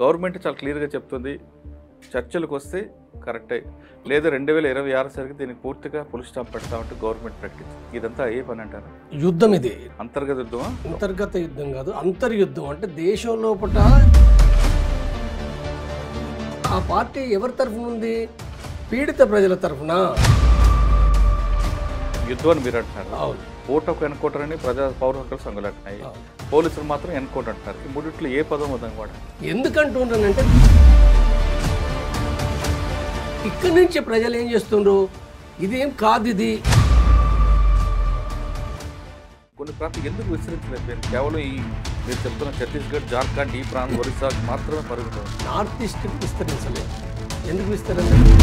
Government చాలా క్లియర్గా చెప్తుంది చర్చలకు వస్తే కరెక్టే లేదా రెండు వేల ఇరవై ఆరు సరికి దీనికి పూర్తిగా పులి స్టాప్ పెడతామంటే గవర్నమెంట్ ప్రకటించింది ఇదంతా ఏ పని అంటారు యుద్ధం ఇది అంతర్గత యుద్ధం అంతర్గత యుద్ధం కాదు అంతర్యుద్ధం అంటే దేశం లోపల ఆ పార్టీ ఎవరి తరఫున ఉంది పీడిత ప్రజల తరఫున యుద్ధం అని మీరు అంటున్నారు అవును ఓటు ఒక ఎన్కౌంటర్ అని ప్రజా పౌర హక్కుల సంఘాలు అంటున్నాయి పోలీసులు మాత్రం ఎన్కౌంటర్ అంటున్నారు ఈ మూడిట్లో ఏ పదం వద్దాం కూడా ఎందుకంటున్నానంటే ఇక్కడి నుంచి ప్రజలు ఏం చేస్తుండ్రు ఇదేం కాదు ఇది కొన్ని ప్రాంతాలు ఎందుకు విస్తరించలేదు కేవలం ఈ మీరు చెప్తున్న ఛత్తీస్గఢ్ జార్ఖండ్ ఈ ప్రాంతం ఒరిస్సాకు మాత్రమే పరుగుతుంది నార్త్ ఈస్ట్ విస్తరించలేదు ఎందుకు విస్తరించలేదు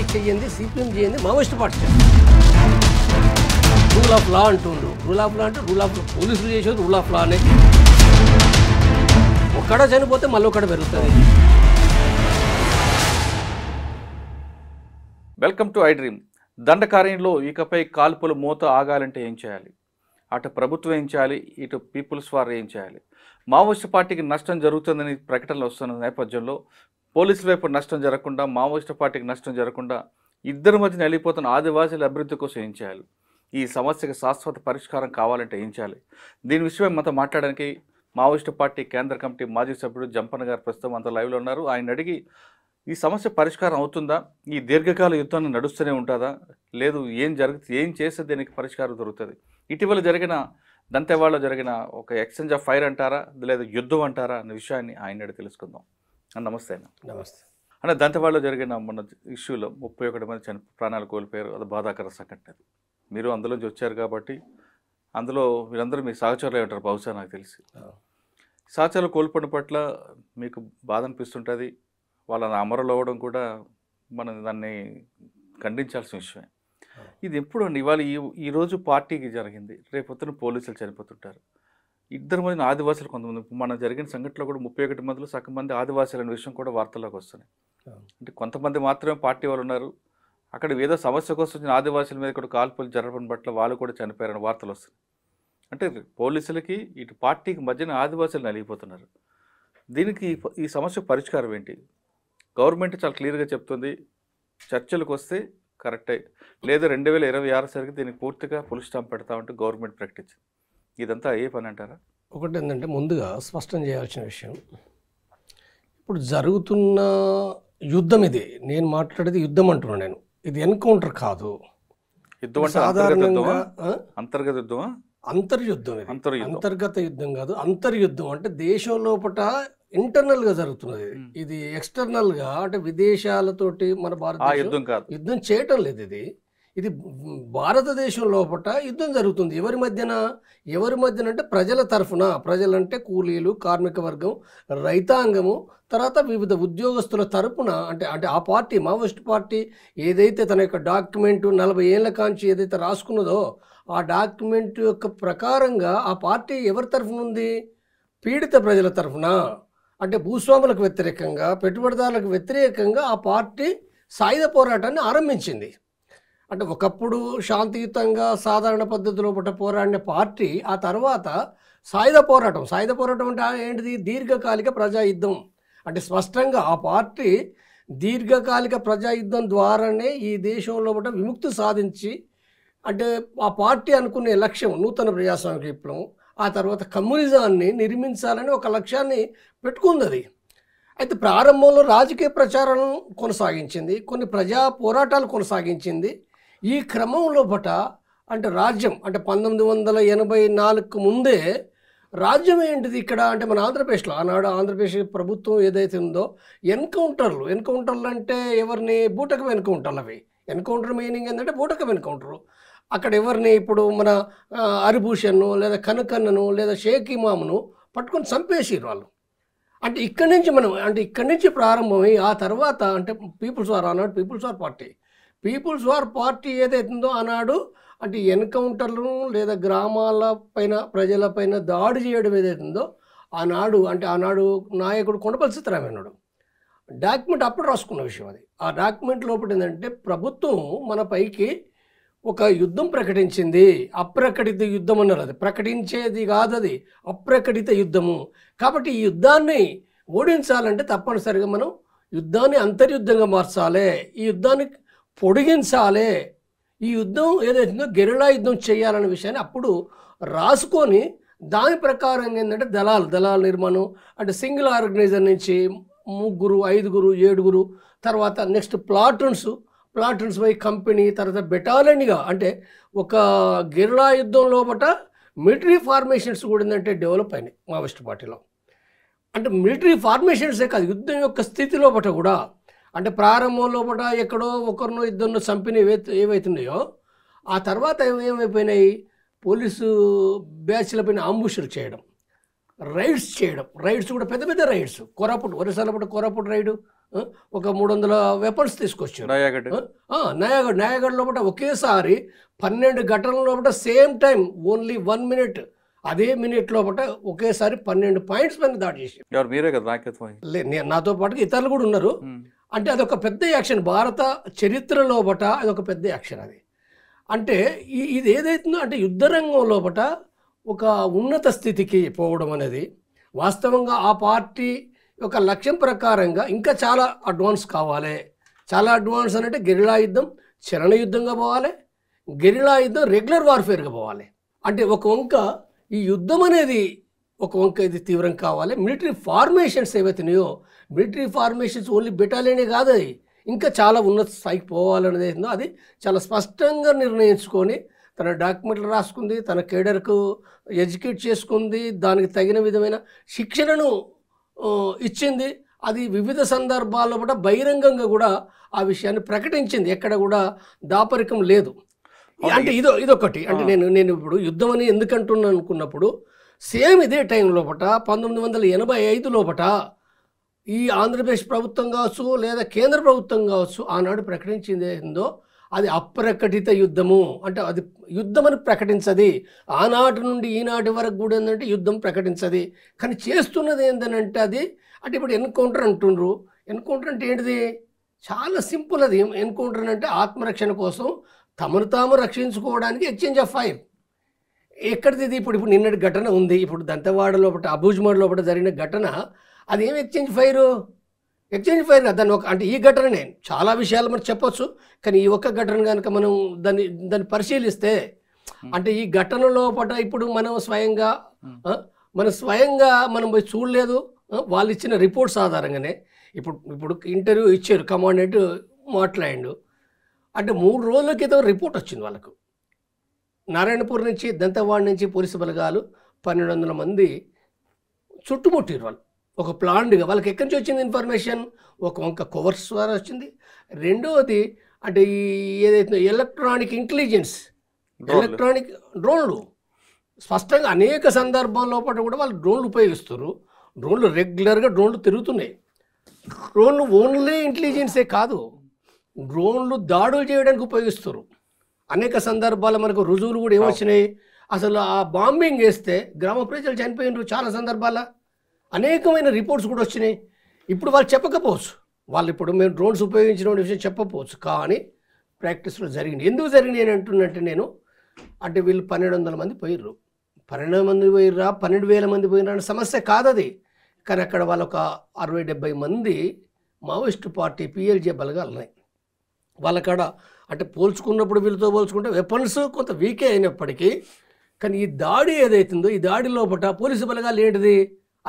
బీజేపీ చేయండి సిపిఎం చేయండి Maoist party rule of law అంటుండ్రు రూల్ ఆఫ్ లా అంటే రూల్ ఆఫ్ పోలీసులు చేసేది రూల్ ఆఫ్ లా అనే ఒక్కడ చనిపోతే మళ్ళీ ఒక్కడ పెరుగుతుంది వెల్కమ్ టు ఐ డ్రీమ్ దండకార్యంలో ఇకపై కాల్పులు మూత ఆగాలంటే ఏం చేయాలి అటు ప్రభుత్వం ఏం చేయాలి ఇటు పీపుల్స్ వారు ఏం చేయాలి మావోయిస్ట్ పార్టీకి నష్టం జరుగుతుందని ప్రకటనలు వస్తున్న నేపథ్యంలో పోలీసుల వైపు నష్టం జరగకుండా మావోయిస్టు పార్టీకి నష్టం జరగకుండా ఇద్దరి మధ్యన వెళ్ళిపోతున్న ఆదివాసీల అభివృద్ధి కోసం ఏం చేయాలి ఈ సమస్యకు శాశ్వత పరిష్కారం కావాలంటే ఏం చేయాలి దీని విషయమై మనతో మాట్లాడడానికి మావోయిస్టు పార్టీ కేంద్ర కమిటీ మాజీ సభ్యుడు జంపన్ గారు ప్రస్తుతం అంత లైవ్లో ఉన్నారు ఆయన అడిగి ఈ సమస్య పరిష్కారం అవుతుందా ఈ దీర్ఘకాల యుద్ధాన్ని నడుస్తూనే ఉంటుందా లేదు ఏం జరుగుతుంది ఏం చేస్తే దీనికి పరిష్కారం దొరుకుతుంది ఇటీవల జరిగిన దంతెవాడలో జరిగిన ఒక ఎక్స్చేంజ్ ఆఫ్ ఫైర్ అంటారా లేదా యుద్ధం అంటారా అనే విషయాన్ని ఆయన తెలుసుకుందాం నమస్తే అన్న నమస్తే అంటే దంతవాడలో జరిగిన మొన్న ఇష్యూలో ముప్పై ఒకటి మంది చని ప్రాణాలు కోల్పోయారు అది బాధాకర సంఘటన మీరు అందులోంచి వచ్చారు కాబట్టి అందులో మీరందరూ మీ సహచరులు ఉంటారు బహుశా నాకు తెలిసి సహచరులు కోల్పోయిన పట్ల మీకు బాధ అనిపిస్తుంటుంది వాళ్ళని అమరులు అవ్వడం కూడా మనం దాన్ని ఖండించాల్సిన విషయమే ఇది ఎప్పుడు అండి ఇవాళ ఈ ఈరోజు పార్టీకి జరిగింది రేపొద్దున పోలీసులు చనిపోతుంటారు ఇద్దరు మంది ఆదివాసులు కొంతమంది మన జరిగిన సంఘటనలో కూడా ముప్పై ఒకటి మందిలో సగం మంది ఆదివాసులు అనే విషయం కూడా వార్తల్లోకి వస్తున్నాయి అంటే కొంతమంది మాత్రమే పార్టీ వాళ్ళు ఉన్నారు అక్కడ ఏదో సమస్య కోసం వచ్చిన ఆదివాసుల మీద కూడా కాల్పులు జరపడం పట్ల వాళ్ళు కూడా చనిపోయారని వార్తలు వస్తున్నాయి అంటే పోలీసులకి ఇటు పార్టీకి మధ్యన ఆదివాసులు నలిగిపోతున్నారు దీనికి ఈ సమస్య పరిష్కారం ఏంటి గవర్నమెంట్ చాలా క్లియర్గా చెప్తుంది చర్చలకు వస్తే కరెక్టే లేదా రెండు వేల ఇరవై ఆరు సరికి దీనికి పూర్తిగా ఫుల్ స్టాంప్ పెడతామంటూ గవర్నమెంట్ ప్రకటించింది ఇదంతా ఏ పని అంటారా ఒకటి ఏంటంటే ముందుగా స్పష్టం చేయాల్సిన విషయం ఇప్పుడు జరుగుతున్న యుద్ధం ఇది నేను మాట్లాడేది యుద్ధం అంటున్నాను నేను ఇది ఎన్కౌంటర్ కాదు యుద్ధం సాధారణంగా అంతర్గత యుద్ధమా అంతర్యుద్ధం అంతర్ అంతర్గత యుద్ధం కాదు అంతర్యుద్ధం అంటే దేశం లోపల ఇంటర్నల్ గా జరుగుతున్నది ఇది ఎక్స్టర్నల్ గా అంటే విదేశాలతోటి మన భారత కాదు యుద్ధం చేయటం లేదు ఇది ఇది భారతదేశం లోపల యుద్ధం జరుగుతుంది ఎవరి మధ్యన ఎవరి మధ్యన అంటే ప్రజల తరఫున ప్రజలంటే కూలీలు కార్మిక వర్గం రైతాంగము తర్వాత వివిధ ఉద్యోగస్తుల తరపున అంటే అంటే ఆ పార్టీ మావోయిస్ట్ పార్టీ ఏదైతే తన యొక్క డాక్యుమెంట్ నలభై ఏళ్ళ కాంచి ఏదైతే రాసుకున్నదో ఆ డాక్యుమెంట్ యొక్క ప్రకారంగా ఆ పార్టీ ఎవరి తరఫున ఉంది పీడిత ప్రజల తరఫున అంటే భూస్వాములకు వ్యతిరేకంగా పెట్టుబడిదారులకు వ్యతిరేకంగా ఆ పార్టీ సాయుధ పోరాటాన్ని ఆరంభించింది అంటే ఒకప్పుడు శాంతియుతంగా సాధారణ పద్ధతిలో పుట్ట పోరాడిన పార్టీ ఆ తర్వాత సాయుధ పోరాటం సాయుధ పోరాటం అంటే ఏంటిది దీర్ఘకాలిక ప్రజాయుద్ధం అంటే స్పష్టంగా ఆ పార్టీ దీర్ఘకాలిక ప్రజాయుద్ధం ద్వారానే ఈ దేశంలో పుట్ట విముక్తి సాధించి అంటే ఆ పార్టీ అనుకునే లక్ష్యం నూతన ప్రజాస్వామిక విప్లవం ఆ తర్వాత కమ్యూనిజాన్ని నిర్మించాలని ఒక లక్ష్యాన్ని పెట్టుకుంది అది అయితే ప్రారంభంలో రాజకీయ ప్రచారం కొనసాగించింది కొన్ని ప్రజా పోరాటాలు కొనసాగించింది ఈ క్రమంలో పట అంటే రాజ్యం అంటే పంతొమ్మిది వందల ఎనభై నాలుగు ముందే రాజ్యం ఏంటిది ఇక్కడ అంటే మన ఆంధ్రప్రదేశ్లో ఆనాడు ఆంధ్రప్రదేశ్ ప్రభుత్వం ఏదైతే ఉందో ఎన్కౌంటర్లు ఎన్కౌంటర్లు అంటే ఎవరిని బూటకం ఎన్కౌంటర్లు అవి ఎన్కౌంటర్ మీనింగ్ ఏంటంటే బూటకం ఎన్కౌంటరు అక్కడ ఎవరిని ఇప్పుడు మన హరిభూషణ్ను లేదా కనకన్నను లేదా షేక్ ఇమామును పట్టుకొని చంపేసారు వాళ్ళు అంటే ఇక్కడి నుంచి మనం అంటే ఇక్కడి నుంచి ప్రారంభమై ఆ తర్వాత అంటే పీపుల్స్ వార్ ఆనాడు people's war party people's war party ఏదైతుందో ఆనాడు అంటే ఎన్కౌంటర్లను లేదా గ్రామాల పైన ప్రజలపైన దాడి చేయడం ఏదైతుందో ఆనాడు అంటే ఆనాడు నాయకుడు కొండపల్లి సీతారామయ్యనాడు డాక్యుమెంట్ అప్పుడు రాసుకున్న విషయం అది ఆ డాక్యుమెంట్ లోపల ఏంటంటే ప్రభుత్వం మన పైకి ఒక యుద్ధం ప్రకటించింది అప్రకటిత యుద్ధం అన్నారు అది ప్రకటించేది కాదు అది అప్రకటిత యుద్ధము కాబట్టి ఈ యుద్ధాన్ని ఓడించాలంటే తప్పనిసరిగా మనం యుద్ధాన్ని అంతర్యుద్ధంగా మార్చాలి ఈ యుద్ధాన్ని పొడిగించాలి ఈ యుద్ధం ఏదైతుందో గెరిలా యుద్ధం చేయాలనే విషయాన్ని అప్పుడు రాసుకొని దాని ప్రకారం ఏంటంటే దళాలు దళాల నిర్మాణం అంటే సింగిల్ ఆర్గనైజర్ నుంచి ముగ్గురు ఐదుగురు ఏడుగురు తర్వాత next platoons platoons by company తర్వాత బెటాలియన్గా అంటే ఒక గెరిలా యుద్ధం లోపల మిలిటరీ ఫార్మేషన్స్ కూడా ఏంటంటే డెవలప్ అయినాయి మావిస్ట్ పార్టీలో అంటే మిలిటరీ ఫార్మేషన్సే కాదు యుద్ధం యొక్క స్థితి లోపల కూడా అంటే ప్రారంభం లోపల ఎక్కడో ఒకరినో ఇద్దరినో చంపినవి ఏవైతున్నాయో ఆ తర్వాత ఏమైపోయినాయి పోలీసు బ్యాచ్లపైన అంబుషులు చేయడం రైడ్స్ చేయడం రైడ్స్ కూడా పెద్ద పెద్ద రైడ్స్ కోరాపుట్ ఒరిసాల పట్టు కోరాపుట్ రైడు ఒక మూడు వందల వెపన్స్ తీసుకొచ్చారు నయాగఢ్ నయాగఢ్ నయాగఢ్ లోపల ఒకేసారి పన్నెండు ఘటనల లోపల same time only one minute అదే మినిట్ లోపల ఒకేసారి పన్నెండు పాయింట్స్ పైన దాడి చేసి మీరే నాతో పాటు ఇతరులు కూడా ఉన్నారు అంటే అదొక పెద్ద యాక్షన్ భారత చరిత్రలో బట అదొక పెద్ద యాక్షన్ అది అంటే ఇది ఏదైతుందో అంటే యుద్ధరంగంలో బట ఒక ఉన్నత స్థితికి పోవడం అనేది వాస్తవంగా ఆ పార్టీ యొక్క లక్ష్యం ప్రకారంగా ఇంకా చాలా అడ్వాన్స్ కావాలి చాలా అడ్వాన్స్ అంటే గెరిలా యుద్ధం చరణ యుద్ధంగా పోవాలి గెరిలా యుద్ధం రెగ్యులర్ వార్ఫేర్గా పోవాలి అంటే ఒక వంక ఈ యుద్ధం అనేది ఒక వంక ఇది తీవ్రం కావాలి మిలిటరీ ఫార్మేషన్స్ ఏవైతున్నాయో మిలిటరీ ఫార్మేషన్స్ ఓన్లీ బెటాలియనే కాదు అది ఇంకా చాలా ఉన్నత స్థాయికి పోవాలనేది ఏందో అది చాలా స్పష్టంగా నిర్ణయించుకొని తన డాక్యుమెంట్లు రాసుకుంది తన కేడర్కు ఎడ్యుకేట్ చేసుకుంది దానికి తగిన విధమైన శిక్షణను ఇచ్చింది అది వివిధ సందర్భాల్లో కూడా బహిరంగంగా కూడా ఆ విషయాన్ని ప్రకటించింది ఎక్కడ కూడా దాపరికం లేదు అంటే ఇదో ఇదొకటి అంటే నేను నేను ఇప్పుడు యుద్ధం అని ఎందుకంటున్నాను అనుకున్నప్పుడు సేమ్ ఇదే టైం లోపట పంతొమ్మిది వందల ఎనభై ఐదు లోపట ఈ ఆంధ్రప్రదేశ్ ప్రభుత్వం కావచ్చు లేదా కేంద్ర ప్రభుత్వం కావచ్చు ఆనాడు ప్రకటించింది ఏందో అది అప్రకటిత యుద్ధము అంటే అది యుద్ధం అని ప్రకటించది ఆనాటి నుండి ఈనాటి వరకు కూడా ఏంటంటే యుద్ధం ప్రకటించది కానీ చేస్తున్నది ఏంటనంటే అది అంటే ఇప్పుడు ఎన్కౌంటర్ అంటుండ్రు ఎన్కౌంటర్ అంటే ఏంటిది చాలా సింపుల్ అది ఎన్కౌంటర్ అంటే ఆత్మరక్షణ కోసం తమను తాము రక్షించుకోవడానికి ఎక్స్చేంజ్ ఆఫ్ ఫైర్ ఎక్కడిది ఇప్పుడు ఇప్పుడు నిన్నటి ఘటన ఉంది ఇప్పుడు దంతవాడ లోపల అబూజ్మాడ్ లోపల జరిగిన ఘటన అదేమి ఎక్స్చేంజ్ ఫైరు ఎక్స్చేంజ్ ఫైర్ దాన్ని ఒక అంటే ఈ ఘటన నేను చాలా విషయాలు మనం చెప్పొచ్చు కానీ ఈ ఒక్క ఘటన కనుక మనం దాన్ని దాన్ని పరిశీలిస్తే అంటే ఈ ఘటనలో లోపల ఇప్పుడు మనం స్వయంగా మనం స్వయంగా మనం పోయి చూడలేదు వాళ్ళు ఇచ్చిన రిపోర్ట్స్ ఆధారంగానే ఇప్పుడు ఇప్పుడు ఇంటర్వ్యూ ఇచ్చారు కమాండెంట్ మాట్లాడి అంటే మూడు రోజుల క్రితం రిపోర్ట్ వచ్చింది వాళ్ళకు నారాయణపూర్ నుంచి దంతవాడ నుంచి పోలీసు బలగాలు పన్నెండు వందల మంది చుట్టుముట్టిరు వాళ్ళు ఒక ప్లాన్గా వాళ్ళకి ఎక్కడి నుంచి వచ్చింది ఇన్ఫర్మేషన్ ఒక వంక కవర్స్ ద్వారా వచ్చింది రెండవది అంటే ఈ ఏదైతే ఎలక్ట్రానిక్ ఇంటెలిజెన్స్ ఎలక్ట్రానిక్ డ్రోన్లు స్పష్టంగా అనేక సందర్భాల్లో పాటు కూడా వాళ్ళు డ్రోన్లు ఉపయోగిస్తారు డ్రోన్లు రెగ్యులర్గా డ్రోన్లు తిరుగుతున్నాయి డ్రోన్లు ఓన్లీ ఇంటెలిజెన్సే కాదు డ్రోన్లు దాడులు చేయడానికి ఉపయోగిస్తారు అనేక సందర్భాలు మనకు రుజువులు కూడా ఏమొచ్చినాయి అసలు ఆ బాంబింగ్ వేస్తే గ్రామ ప్రజలు చనిపోయినారు చాలా సందర్భాల అనేకమైన రిపోర్ట్స్ కూడా వచ్చినాయి ఇప్పుడు వాళ్ళు చెప్పకపోవచ్చు వాళ్ళు ఇప్పుడు మేము డ్రోన్స్ ఉపయోగించిన విషయం చెప్పకపోవచ్చు కానీ ప్రాక్టీస్లో జరిగింది ఎందుకు జరిగింది అని అంటున్నట్టు నేను అంటే వీళ్ళు పన్నెండు వందల మంది పోయిర్రు పన్నెండు మంది పోయిర్రా పన్నెండు వేల మంది పోయినరా అనే సమస్య కాదది కానీ అక్కడ వాళ్ళొక ఒక అరవై డెబ్బై మంది మావోయిస్ట్ పార్టీ పిఎల్జే బలగాలు ఉన్నాయి వాళ్ళకాడ అంటే పోల్చుకున్నప్పుడు వీళ్ళతో పోల్చుకుంటే వెపన్స్ కొంత వీకే అయినప్పటికీ కానీ ఈ దాడి ఏదైతుందో ఈ దాడి లోపల పోలీసు బలగాలు ఏంటిది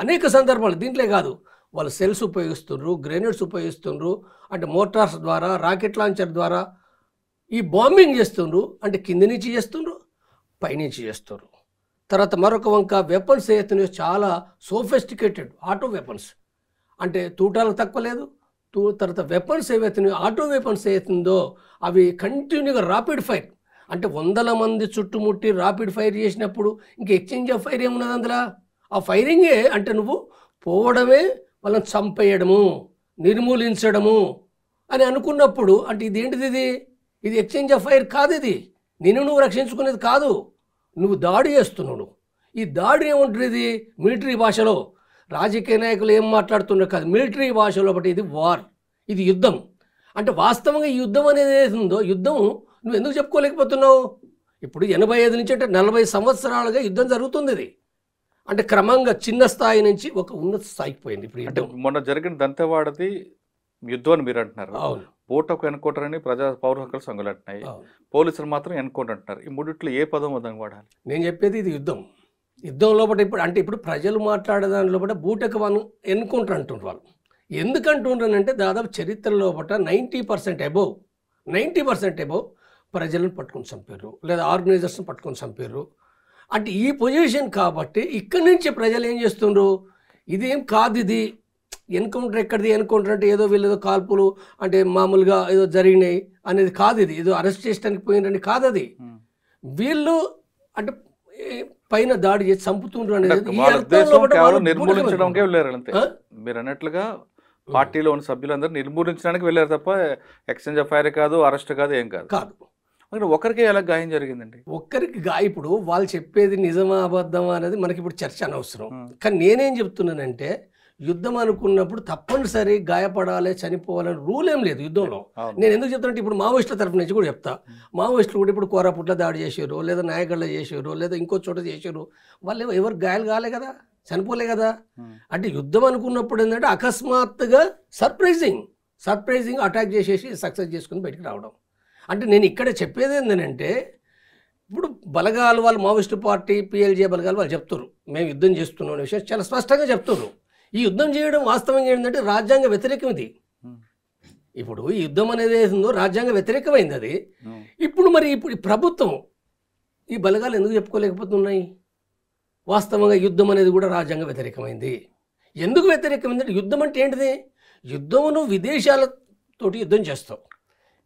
అనేక సందర్భాలు దీంట్లో కాదు వాళ్ళు సెల్స్ ఉపయోగిస్తుండ్రు గ్రెనేడ్స్ ఉపయోగిస్తుండ్రు అంటే మోటార్స్ ద్వారా రాకెట్ లాంచర్ ద్వారా ఈ బాంబింగ్ చేస్తుండ్రు అంటే కింది నుంచి చేస్తుండ్రు పైనుంచి చేస్తుండ్రు తర్వాత మరొక వంక వెపన్స్ ఏతనే చాలా సోఫెస్టికేటెడ్ ఆటో వెపన్స్ అంటే తూటాలకు తక్కువ లేదు తూ తర్వాత వెపన్స్ ఏవైతే ఆటో వెపన్స్ ఏతుందో అవి కంటిన్యూగా రాపిడ్ ఫైర్ అంటే వందల మంది చుట్టుముట్టి రాపిడ్ ఫైర్ చేసినప్పుడు ఇంక ఎక్స్చేంజ్ ఆఫ్ ఫైర్ ఏమున్నది అందులో ఆ ఫైరింగే అంటే నువ్వు పోవడమే వాళ్ళని చంపేయడము నిర్మూలించడము అని అనుకున్నప్పుడు అంటే ఇది ఏంటిది ఇది ఇది ఎక్స్చేంజ్ ఆఫ్ ఫైర్ కాదు ఇది నిన్ను నువ్వు రక్షించుకునేది కాదు నువ్వు దాడి చేస్తున్నావు ఈ దాడి ఏముంటుంది మిలిటరీ భాషలో రాజకీయ నాయకులు ఏం మాట్లాడుతున్నారు కాదు మిలిటరీ భాషలో బట్టి ఇది వార్ ఇది యుద్ధం అంటే వాస్తవంగా ఈ యుద్ధం అనేది ఏదైతుందో యుద్ధం నువ్వు ఎందుకు చెప్పుకోలేకపోతున్నావు ఇప్పుడు ఎనభై ఐదు నుంచి అంటే నలభై సంవత్సరాలుగా యుద్ధం జరుగుతుంది ఇది అంటే క్రమంగా చిన్న స్థాయి నుంచి ఒక ఉన్నత స్థాయికి పోయింది ఇప్పుడు మొన్న జరిగిన దంతవాడది యుద్ధం అని మీరు అంటున్నారు అవును ఓటకు ఎన్కౌంటర్ అని ప్రజా పౌర హక్కులు సంఘాలు అంటున్నాయి పోలీసులు మాత్రం ఎన్కౌంటర్ అంటున్నారు ఈ మూడిట్లో ఏ పదం వద్దని వాడాలి నేను చెప్పేది ఇది యుద్ధం యుద్ధం లోపల ఇప్పుడు అంటే ఇప్పుడు ప్రజలు మాట్లాడే దాని లోపల బూటకు వన్ ఎన్కౌంటర్ అంటుండ్రు వాళ్ళు ఎందుకంటుండ్రంటే దాదాపు చరిత్ర లోపల ninety percent above ninety percent above ప్రజలను పట్టుకొని చంపారు లేదా ఆర్గనైజర్స్ని పట్టుకొని చంపారు అంటే ఈ పొజిషన్ కాబట్టి ఇక్కడి నుంచి ప్రజలు ఏం చేస్తుండ్రు ఇదేం కాదు ఇది ఎన్కౌంటర్ ఎక్కడిది ఎన్కౌంటర్ అంటే ఏదో వీళ్ళేదో కాల్పులు అంటే మామూలుగా ఏదో జరిగినాయి అనేది కాదు ఇది ఏదో అరెస్ట్ చేయడానికి పోయిందని కాదు అది hmm. వీళ్ళు అంటే పైన దాడి చేసి చంపుతుండ్రు అనేది మీరు అన్నట్లుగా పార్టీలో ఉన్న సభ్యులందరూ నిర్మూలించడానికి వెళ్ళారు తప్ప ఎక్స్చేంజ్ ఎఫ్ఐఆర్ కాదు అరెస్ట్ కాదు ఏం కాదు కాదు మరి ఒకరికి ఎలా గాయం జరిగిందండి ఒక్కరికి గాయ ఇప్పుడు వాళ్ళు చెప్పేది నిజమా అబద్ధమా అనేది మనకి ఇప్పుడు చర్చ అనవసరం కానీ నేనేం చెప్తున్నానంటే యుద్ధం అనుకున్నప్పుడు తప్పనిసరి గాయపడాలి చనిపోవాలని రూల్ ఏం లేదు యుద్ధంలో నేను ఎందుకు చెప్తానంటే ఇప్పుడు మావోయిస్టుల తరఫు నుంచి కూడా చెప్తా మావోయిస్టులు కూడా ఇప్పుడు కోరాపుట్ల దాడి చేసారు లేదా నాయగడ్లో చేసారు లేదా ఇంకో చోట చేసేరు వాళ్ళు ఎవరు గాయాలు కాలే కదా చనిపోలే కదా అంటే యుద్ధం అనుకున్నప్పుడు ఏంటంటే అకస్మాత్తుగా సర్ప్రైజింగ్ సర్ప్రైజింగ్ అటాక్ చేసేసి సక్సెస్ చేసుకుని బయటకు రావడం అంటే నేను ఇక్కడ చెప్పేది ఏంటంటే ఇప్పుడు బలగాలు వాళ్ళు మావోయిస్టు పార్టీ పిఎల్జే బలగాలు వాళ్ళు చెప్తున్నారు మేము యుద్ధం చేస్తున్నాం అనే విషయం చాలా స్పష్టంగా చెప్తున్నారు ఈ యుద్ధం చేయడం వాస్తవంగా ఏంటంటే రాజ్యాంగ వ్యతిరేకం ఇది ఇప్పుడు ఈ యుద్ధం అనేది ఏదో రాజ్యాంగ వ్యతిరేకమైంది అది ఇప్పుడు మరి ఇప్పుడు ప్రభుత్వం ఈ బలగాలు ఎందుకు చెప్పుకోలేకపోతున్నాయి వాస్తవంగా యుద్ధం అనేది కూడా రాజ్యాంగ వ్యతిరేకమైంది ఎందుకు వ్యతిరేకమైందంటే యుద్ధం అంటే ఏంటిది యుద్ధమును విదేశాలతోటి యుద్ధం చేస్తావు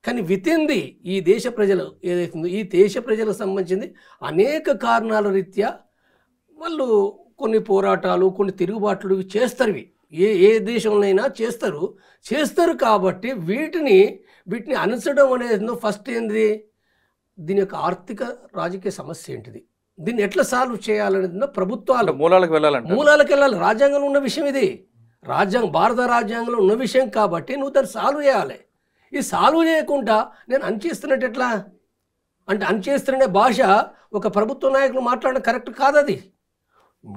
కానీ ఇన్ ది ఈ దేశ ప్రజలు ఏదైతుందో ఈ దేశ ప్రజలకు సంబంధించింది అనేక కారణాల రీత్యా వాళ్ళు కొన్ని పోరాటాలు కొన్ని తిరుగుబాట్లు చేస్తారు ఇవి ఏ ఏ దేశంలోనైనా చేస్తారు చేస్తారు కాబట్టి వీటిని వీటిని అనుసరడం అనేది ఫస్ట్ ఏంటిది దీని యొక్క ఆర్థిక రాజకీయ సమస్య ఏంటిది దీన్ని ఎట్లా సాల్వ్ చేయాలనేది ప్రభుత్వాలు మూలాలకు వెళ్ళాలంటే మూలాలకు వెళ్ళాలి రాజ్యాంగంలో ఉన్న విషయం ఇది రాజ్యాంగం భారత రాజ్యాంగంలో ఉన్న విషయం కాబట్టి నువ్వు దాన్ని సాల్వ్ చేయాలి ఈ సాల్వ్ చేయకుండా నేను అంచేస్తున్నట్టు ఎట్లా అంటే అంచేస్తున్న భాష ఒక ప్రభుత్వ నాయకులు మాట్లాడడం కరెక్ట్ కాదు అది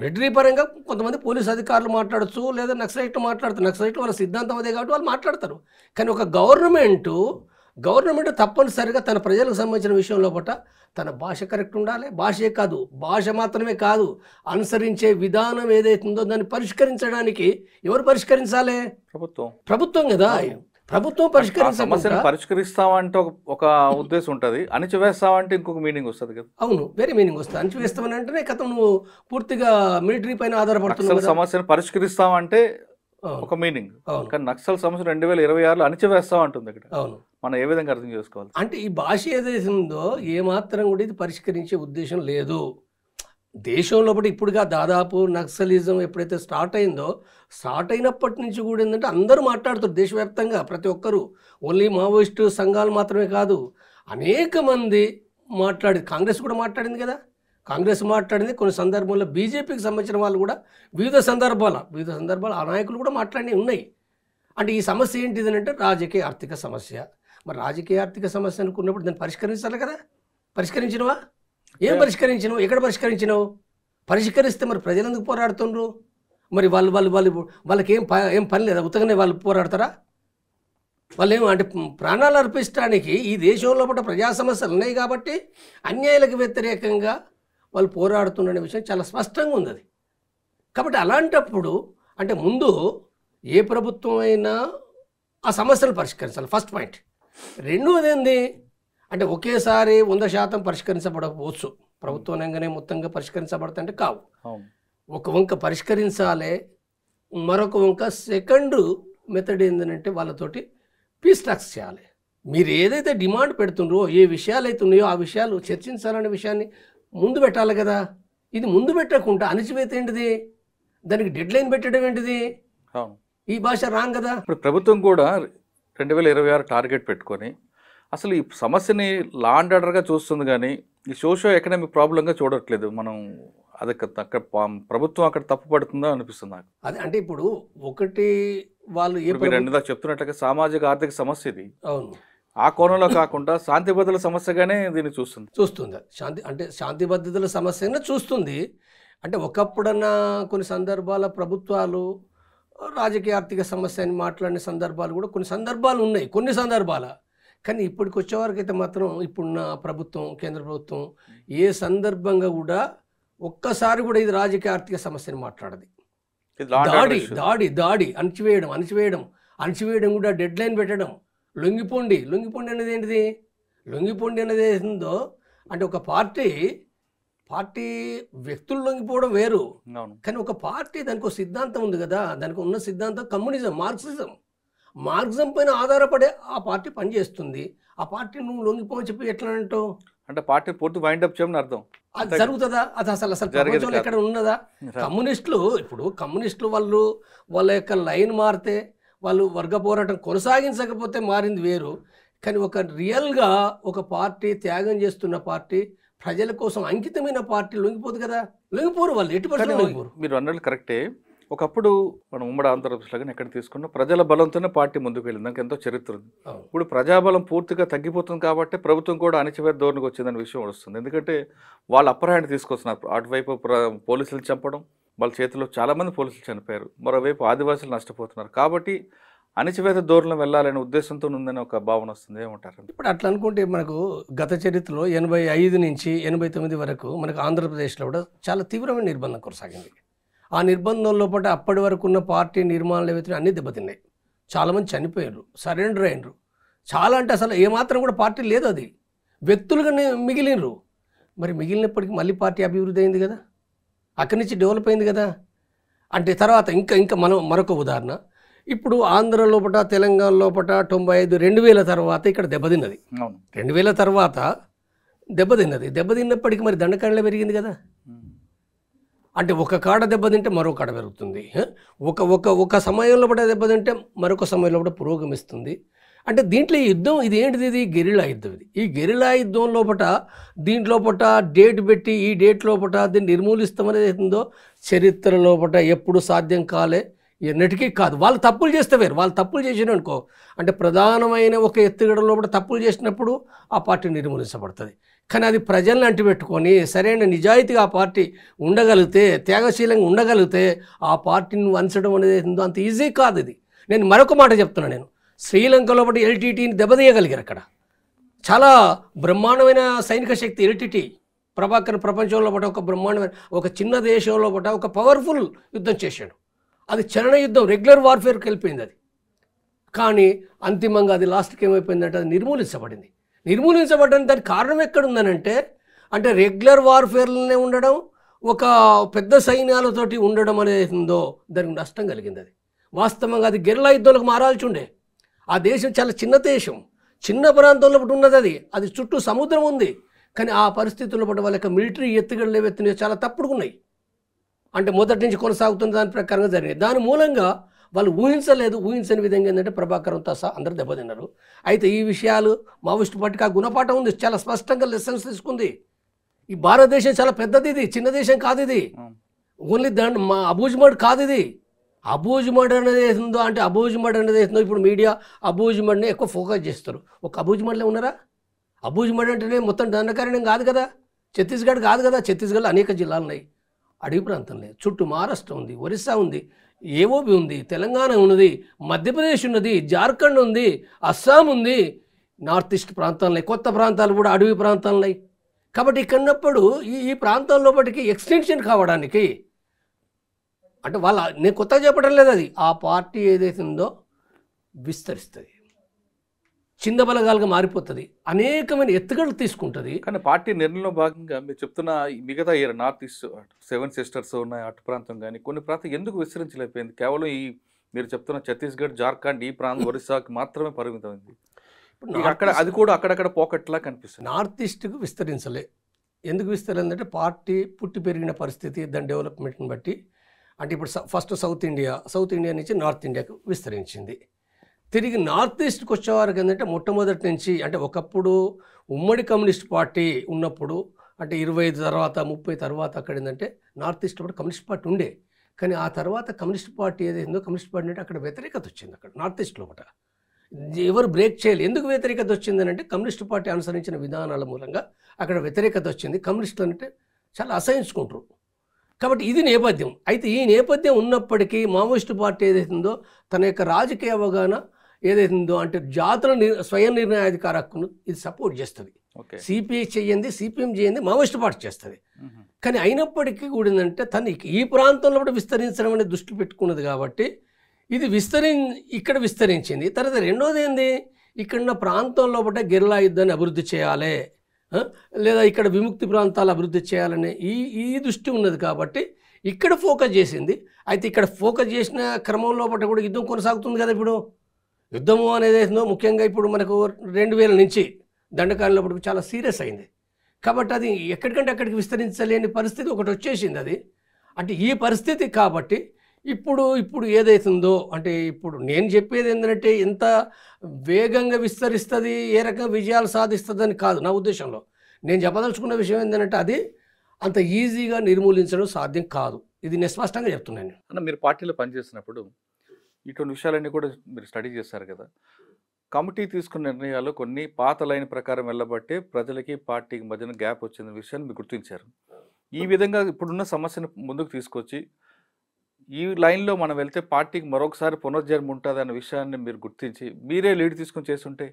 మిలిటరీ పరంగా కొంతమంది పోలీస్ అధికారులు మాట్లాడచ్చు లేదా నక్సలైట్లు మాట్లాడతారు నక్సలైట్లు వాళ్ళ సిద్ధాంతం అదే కాబట్టి వాళ్ళు మాట్లాడతారు కానీ ఒక గవర్నమెంటు గవర్నమెంట్ తప్పనిసరిగా తన ప్రజలకు సంబంధించిన విషయంలో పట్ల తన భాష కరెక్ట్ ఉండాలి భాషే కాదు భాష మాత్రమే కాదు అనుసరించే విధానం ఏదైతుందో దాన్ని పరిష్కరించడానికి ఎవరు పరిష్కరించాలి ప్రభుత్వం ప్రభుత్వం కదా ప్రభుత్వం పరిష్కరించ సమస్యను పరిష్కరిస్తామంటే ఒక ఉద్దేశం ఉంటుంది అణచివేస్తామంటే ఇంకొక మీనింగ్ వస్తుంది కదా అవును వేరే మీనింగ్ వస్తుంది అణచివేస్తామని అంటేనే కథ నువ్వు పూర్తిగా మిలిటరీ పైన ఆధారపడుతున్నావు సమస్యను పరిష్కరిస్తామంటే ఒక మీనింగ్ కానీ నక్సల్ సమస్య రెండు వేల ఇరవై ఆరులో అణచివేస్తా అంటుంది ఇక్కడ అవును మనం ఏ విధంగా అర్థం చేసుకోవాలి అంటే ఈ భాష ఏదైతే ఉందో ఏమాత్రం కూడా ఇది పరిష్కరించే ఉద్దేశం లేదు దేశంలో కూడా ఇప్పుడుగా దాదాపు నక్సలిజం ఎప్పుడైతే స్టార్ట్ అయిందో స్టార్ట్ అయినప్పటి నుంచి కూడా ఏంటంటే అందరూ మాట్లాడుతారు దేశవ్యాప్తంగా ప్రతి ఒక్కరూ ఓన్లీ మావోయిస్టు సంఘాలు మాత్రమే కాదు అనేక మంది మాట్లాడింది కాంగ్రెస్ కూడా మాట్లాడింది కదా కాంగ్రెస్ మాట్లాడింది కొన్ని సందర్భంలో బీజేపీకి సంబంధించిన వాళ్ళు కూడా వివిధ సందర్భాల వివిధ సందర్భాల ఆ నాయకులు కూడా మాట్లాడి ఉన్నాయి అంటే ఈ సమస్య ఏంటిది అంటే రాజకీయ ఆర్థిక సమస్య మరి రాజకీయ ఆర్థిక సమస్య అనుకున్నప్పుడు దాన్ని పరిష్కరించాలి కదా పరిష్కరించినవా ఏం పరిష్కరించినావు ఎక్కడ పరిష్కరించినావు పరిష్కరిస్తే మరి ప్రజలు ఎందుకు పోరాడుతుండ్రు మరి వాళ్ళు వాళ్ళు వాళ్ళు వాళ్ళకి ఏం ఏం పని లేదా ఉత్తగానే వాళ్ళు పోరాడతారా వాళ్ళు ఏమో అంటే ప్రాణాలు అర్పించడానికి ఈ దేశంలో పట్ల ప్రజా సమస్యలు ఉన్నాయి కాబట్టి అన్యాయాలకు వ్యతిరేకంగా వాళ్ళు పోరాడుతుండే విషయం చాలా స్పష్టంగా ఉంది అది కాబట్టి అలాంటప్పుడు అంటే ముందు ఏ ప్రభుత్వం అయినా ఆ సమస్యలు పరిష్కరించాలి ఫస్ట్ పాయింట్ రెండవది ఏంది అంటే ఒకేసారి వంద శాతం పరిష్కరించబడకపోవచ్చు ప్రభుత్వంగానే మొత్తంగా పరిష్కరించబడతంటే కావు ఒక వంక పరిష్కరించాలే మరొక వంక సెకండ్ మెథడ్ ఏంటంటే వాళ్ళతోటి పీస్ టాక్స్ చేయాలి మీరు ఏదైతే డిమాండ్ పెడుతుండ్రో ఏ విషయాలు అయితే ఉన్నాయో ఆ విషయాలు చర్చించాలనే విషయాన్ని ముందు పెట్టాలి కదా ఇది ముందు పెట్టకుండా అణచివేత ఏంటిది దానికి డెడ్ లైన్ పెట్టడం ఏంటిది ఈ భాష రాంగ్ కదా ఇప్పుడు ప్రభుత్వం కూడా రెండు వేల ఇరవై ఆరు టార్గెట్ పెట్టుకొని అసలు ఈ సమస్యని లా అండ్ ఆర్డర్గా చూస్తుంది కానీ ఈ సోషో ఎకనామిక్ ప్రాబ్లంగా చూడట్లేదు మనం అది అక్కడ ప్రభుత్వం అక్కడ తప్పుపడుతుందో అనిపిస్తుంది నాకు అది అంటే ఇప్పుడు ఒకటి వాళ్ళు రెండుదా చెప్తున్నట్లుగా సామాజిక ఆర్థిక సమస్య ఇది అవును ఆ కోణంలో కాకుండా శాంతి భద్రతల సమస్యగానే దీన్ని చూస్తుంది చూస్తుంది శాంతి అంటే శాంతి భద్రతల సమస్యగానే చూస్తుంది అంటే ఒకప్పుడన్నా కొన్ని సందర్భాల ప్రభుత్వాలు రాజకీయ ఆర్థిక సమస్య అని మాట్లాడిన సందర్భాలు కూడా కొన్ని సందర్భాలు ఉన్నాయి కొన్ని సందర్భాల కానీ ఇప్పటికి అయితే మాత్రం ఇప్పుడున్న ప్రభుత్వం కేంద్ర ప్రభుత్వం ఏ సందర్భంగా కూడా ఒక్కసారి కూడా ఇది రాజకీయ ఆర్థిక సమస్యని మాట్లాడదు దాడి దాడి దాడి అణచివేయడం అణచివేయడం అణచివేయడం కూడా డెడ్ లైన్ పెట్టడం లొంగిపోండి లొంగిపోండి అనేది ఏంటిది లొంగిపోండి అనేది ఏందో అంటే ఒక పార్టీ పార్టీ వ్యక్తులు లొంగిపోవడం వేరు కానీ ఒక పార్టీ దానికి ఒక సిద్ధాంతం ఉంది కదా దానికి ఉన్న సిద్ధాంతం కమ్యూనిజం మార్క్సిజం మార్గం పైన ఆధారపడే ఆ పార్టీ పనిచేస్తుంది ఆ పార్టీ నువ్వు లొంగిపోమని చెప్పి ఎట్లా అంటావు అంటే పార్టీ పూర్తి వైండ్ అప్ చేయమని అర్థం అది జరుగుతుందా అది అసలు అసలు ప్రపంచంలో ఎక్కడ ఉన్నదా కమ్యూనిస్టులు ఇప్పుడు కమ్యూనిస్టులు వాళ్ళు వాళ్ళ యొక్క లైన్ మారితే వాళ్ళు వర్గ పోరాటం కొనసాగించకపోతే మారింది వేరు కానీ ఒక రియల్గా ఒక పార్టీ త్యాగం చేస్తున్న పార్టీ ప్రజల కోసం అంకితమైన పార్టీ లొంగిపోదు కదా లొంగిపోరు వాళ్ళు ఎటు పరిస్థితులు మీరు అన్నట్లు కరెక్టే ఒకప్పుడు మనం ఉమ్మడి ఆంధ్రప్రదేశ్లో కానీ ఎక్కడ తీసుకున్నా ప్రజల బలంతోనే పార్టీ ముందుకు వెళ్ళింది దానికి ఎంతో చరిత్ర ఉంది ఇప్పుడు ప్రజాబలం పూర్తిగా తగ్గిపోతుంది కాబట్టి ప్రభుత్వం కూడా అణచివేత ధోరణికి వచ్చిందనే విషయం వస్తుంది ఎందుకంటే వాళ్ళు అప్పర్ తీసుకొస్తున్నారు అటువైపు పోలీసులు చంపడం వాళ్ళ చేతిలో చాలామంది పోలీసులు చనిపోయారు మరోవైపు ఆదివాసులు నష్టపోతున్నారు కాబట్టి అణచివేత ధోరణి వెళ్ళాలనే ఉద్దేశంతో ఉందని ఒక భావన వస్తుంది ఏమంటారు ఇప్పుడు అట్లా అనుకుంటే మనకు గత చరిత్రలో ఎనభై ఐదు నుంచి ఎనభై తొమ్మిది వరకు మనకు ఆంధ్రప్రదేశ్లో కూడా చాలా తీవ్రమైన నిర్బంధం కొనసాగింది ఆ నిర్బంధంలో పాటు అప్పటి వరకు ఉన్న పార్టీ నిర్మాణాలు ఏవైతే అన్నీ దెబ్బతిన్నాయి చాలామంది చనిపోయారు సరెండర్ అయినరు చాలా అంటే అసలు ఏమాత్రం కూడా పార్టీ లేదు అది వ్యక్తులుగానే మిగిలినరు మరి మిగిలినప్పటికీ మళ్ళీ పార్టీ అభివృద్ధి అయింది కదా అక్కడి నుంచి డెవలప్ అయింది కదా అంటే తర్వాత ఇంకా ఇంకా మనం మరొక ఉదాహరణ ఇప్పుడు ఆంధ్ర లోపల తెలంగాణ లోపల తొంభై ఐదు రెండు వేల తర్వాత ఇక్కడ దెబ్బతిన్నది రెండు వేల తర్వాత దెబ్బతిన్నది దెబ్బతిన్నప్పటికీ మరి దండకాండలో పెరిగింది కదా అంటే ఒక కాడ దెబ్బతింటే మరో కాడ పెరుగుతుంది ఒక ఒక ఒక సమయంలో పడే దెబ్బతింటే మరొక సమయంలో కూడా పురోగమిస్తుంది అంటే దీంట్లో యుద్ధం ఇది ఏంటిది ఇది గెరిలా యుద్ధం ఇది ఈ గెరిలా యుద్ధం లోపట దీంట్లోపట డేట్ పెట్టి ఈ డేట్ లోపట దీన్ని నిర్మూలిస్తామనేది అవుతుందో చరిత్ర లోపట ఎప్పుడు సాధ్యం కాలే ఎన్నటికీ కాదు వాళ్ళు తప్పులు చేస్తే వేరు వాళ్ళు తప్పులు చేసిన అనుకో అంటే ప్రధానమైన ఒక ఎత్తుగడలో కూడా తప్పులు చేసినప్పుడు ఆ పార్టీ నిర్మూలించబడుతుంది కానీ అది ప్రజల్ని అంటిపెట్టుకొని సరైన నిజాయితీగా ఆ పార్టీ ఉండగలిగితే త్యాగశీలంగా ఉండగలిగితే ఆ పార్టీని వంచడం అనేది అంత ఈజీ కాదు అది నేను మరొక మాట చెప్తున్నాను నేను శ్రీలంకలో ఒకటి ఎల్టీటీని దెబ్బతీయగలిగారు అక్కడ చాలా బ్రహ్మాండమైన సైనిక శక్తి ఎల్టీటీ ప్రభాకర్ ప్రపంచంలో పట ఒక బ్రహ్మాండమైన ఒక చిన్న దేశంలో పట్ట ఒక పవర్ఫుల్ యుద్ధం చేశాడు అది చరణ యుద్ధం రెగ్యులర్ వార్ఫేర్కి వెళ్ళిపోయింది అది కానీ అంతిమంగా అది లాస్ట్కి ఏమైపోయిందంటే అది నిర్మూలించబడింది నిర్మూలించబడడానికి దానికి కారణం ఎక్కడుందనంటే అంటే రెగ్యులర్ వార్ఫేర్లనే ఉండడం ఒక పెద్ద సైన్యాలతోటి ఉండడం అనేది ఉందో దానికి నష్టం కలిగింది అది వాస్తవంగా అది గెర్లా యుద్ధాలకు మారాల్సి ఉండే ఆ దేశం చాలా చిన్న దేశం చిన్న ప్రాంతంలో ఉన్నది అది అది చుట్టూ సముద్రం ఉంది కానీ ఆ పరిస్థితుల్లో పట్ల వాళ్ళ యొక్క మిలిటరీ ఎత్తుగడలు ఎత్తునే చాలా తప్పుడుకున్నాయి అంటే మొదటి నుంచి కొనసాగుతున్న దాని ప్రకారంగా జరిగింది దాని మూలంగా వాళ్ళు ఊహించలేదు ఊహించని విధంగా ఏంటంటే ప్రభాకరంతో సహా అందరు దెబ్బతిన్నారు అయితే ఈ విషయాలు మావోయిస్ట్ పట్టుకు ఆ గుణపాఠం ఉంది చాలా స్పష్టంగా లెసన్స్ తీసుకుంది ఈ భారతదేశం చాలా పెద్దది ఇది చిన్న దేశం కాదు ఇది ఓన్లీ దాని మా అబూజ్మడ్ కాదు ఇది అబూజ్మడ్ అనేది ఏందో అంటే అబూజ్మడ్ అనేది ఏందో ఇప్పుడు మీడియా అబూజ్మడ్ని ఎక్కువ ఫోకస్ చేస్తారు ఒక అబూజ్మడ్లే ఉన్నారా అబూజ్మడ్ అంటేనే మొత్తం దండకారణ్యం కాదు కదా ఛత్తీస్గఢ్ కాదు కదా ఛత్తీస్గఢ్లో అనేక జిల్లాలు ఉన్నాయి అడవి ప్రాంతం లేదు చుట్టూ మహారాష్ట్ర ఉంది ఒరిస్సా ఉంది ఏఓబి ఉంది తెలంగాణ ఉన్నది మధ్యప్రదేశ్ ఉన్నది జార్ఖండ్ ఉంది అస్సాం ఉంది నార్త్ ఈస్ట్ ప్రాంతాలున్నాయి కొత్త ప్రాంతాలు కూడా అడవి ప్రాంతాలున్నాయి కాబట్టి ఇక్కడన్నప్పుడు ఈ ఈ ప్రాంతంలో ఎక్స్టెన్షన్ కావడానికి అంటే వాళ్ళ నేను కొత్తగా చెప్పడం లేదు అది ఆ పార్టీ ఏదైతే ఉందో విస్తరిస్తుంది బలగాలుగా మారిపోతుంది అనేకమైన ఎత్తుగడలు తీసుకుంటుంది కానీ పార్టీ నిర్ణయంలో భాగంగా మీరు చెప్తున్న మిగతా ఈ నార్త్ ఈస్ట్ సెవెన్ సిస్టర్స్ ఉన్నాయి అటు ప్రాంతం కానీ కొన్ని ప్రాంతం ఎందుకు విస్తరించలేకపోయింది కేవలం ఈ మీరు చెప్తున్న ఛత్తీస్గఢ్ జార్ఖండ్ ఈ ప్రాంతం ఒరిస్సాకి మాత్రమే పరిమితమైంది ఇప్పుడు అక్కడ అది కూడా అక్కడక్కడ పోకట్లా కనిపిస్తుంది నార్త్ ఈస్ట్కు విస్తరించలే ఎందుకు విస్తరిందంటే పార్టీ పుట్టి పెరిగిన పరిస్థితి దాని డెవలప్మెంట్ని బట్టి అంటే ఇప్పుడు first south India south India నుంచి నార్త్ ఇండియాకు విస్తరించింది తిరిగి నార్త్ ఈస్ట్కి వచ్చేవారు ఏంటంటే మొట్టమొదటి నుంచి అంటే ఒకప్పుడు ఉమ్మడి కమ్యూనిస్ట్ పార్టీ ఉన్నప్పుడు అంటే ఇరవై ఐదు తర్వాత ముప్పై తర్వాత అక్కడ ఏంటంటే నార్త్ ఈస్ట్ కూడా కమ్యూనిస్ట్ పార్టీ ఉండే కానీ ఆ తర్వాత కమ్యూనిస్ట్ పార్టీ ఏదైందో కమ్యూనిస్ట్ పార్టీ అంటే అక్కడ వ్యతిరేకత వచ్చింది అక్కడ నార్త్ ఈస్ట్లో ఒకట ఎవరు బ్రేక్ చేయాలి ఎందుకు వ్యతిరేకత వచ్చిందని అంటే కమ్యూనిస్ట్ పార్టీ అనుసరించిన విధానాల మూలంగా అక్కడ వ్యతిరేకత వచ్చింది కమ్యూనిస్టులు అంటే చాలా అసహించుకుంటారు కాబట్టి ఇది నేపథ్యం అయితే ఈ నేపథ్యం ఉన్నప్పటికీ మావోయిస్టు పార్టీ ఏదైతుందో తన యొక్క రాజకీయ అవగాహన ఏదైతుందో అంటే జాతుల స్వయం నిర్ణయాధికార హక్కును ఇది సపోర్ట్ చేస్తుంది సిపిఐ చేయండి సిపిఎం చేయండి మావోయిస్ట్ పార్టీ చేస్తుంది కానీ అయినప్పటికీ కూడా ఏంటంటే తను ఈ ప్రాంతంలో కూడా విస్తరించడం అనేది దృష్టి పెట్టుకున్నది కాబట్టి ఇది విస్తరి ఇక్కడ విస్తరించింది తర్వాత రెండోది ఏంది ఇక్కడ ప్రాంతంలో ఒకటే గిరిలా యుద్ధాన్ని అభివృద్ధి చేయాలి లేదా ఇక్కడ విముక్తి ప్రాంతాలు అభివృద్ధి చేయాలనే ఈ ఈ దృష్టి ఉన్నది కాబట్టి ఇక్కడ ఫోకస్ చేసింది అయితే ఇక్కడ ఫోకస్ చేసిన క్రమంలో కూడా యుద్ధం కొనసాగుతుంది కదా ఇప్పుడు యుద్ధము అనేది ఏందో ముఖ్యంగా ఇప్పుడు మనకు రెండు వేల నుంచి దండకాలంలో చాలా సీరియస్ అయింది కాబట్టి అది ఎక్కడికంటే అక్కడికి విస్తరించలేని పరిస్థితి ఒకటి వచ్చేసింది అది అంటే ఈ పరిస్థితి కాబట్టి ఇప్పుడు ఇప్పుడు ఏదైతుందో అంటే ఇప్పుడు నేను చెప్పేది ఏంటంటే ఎంత వేగంగా విస్తరిస్తుంది ఏ రకంగా విజయాలు సాధిస్తుందని కాదు నా ఉద్దేశంలో నేను చెప్పదలుచుకున్న విషయం ఏంటంటే అది అంత ఈజీగా నిర్మూలించడం సాధ్యం కాదు ఇది నేను స్పష్టంగా చెప్తున్నాను అన్న మీరు పార్టీలో పనిచేసినప్పుడు ఇటువంటి విషయాలన్నీ కూడా మీరు స్టడీ చేశారు కదా కమిటీ తీసుకున్న నిర్ణయాలు కొన్ని పాత లైన్ ప్రకారం వెళ్ళబట్టే ప్రజలకి పార్టీకి మధ్యన గ్యాప్ వచ్చిన విషయాన్ని మీరు గుర్తించారు ఈ విధంగా ఇప్పుడున్న సమస్యను ముందుకు తీసుకొచ్చి ఈ లైన్లో మనం వెళ్తే పార్టీకి మరొకసారి పునర్జన్మ ఉంటుంది అన్న విషయాన్ని మీరు గుర్తించి మీరే లీడ్ తీసుకొని చేస్తుంటే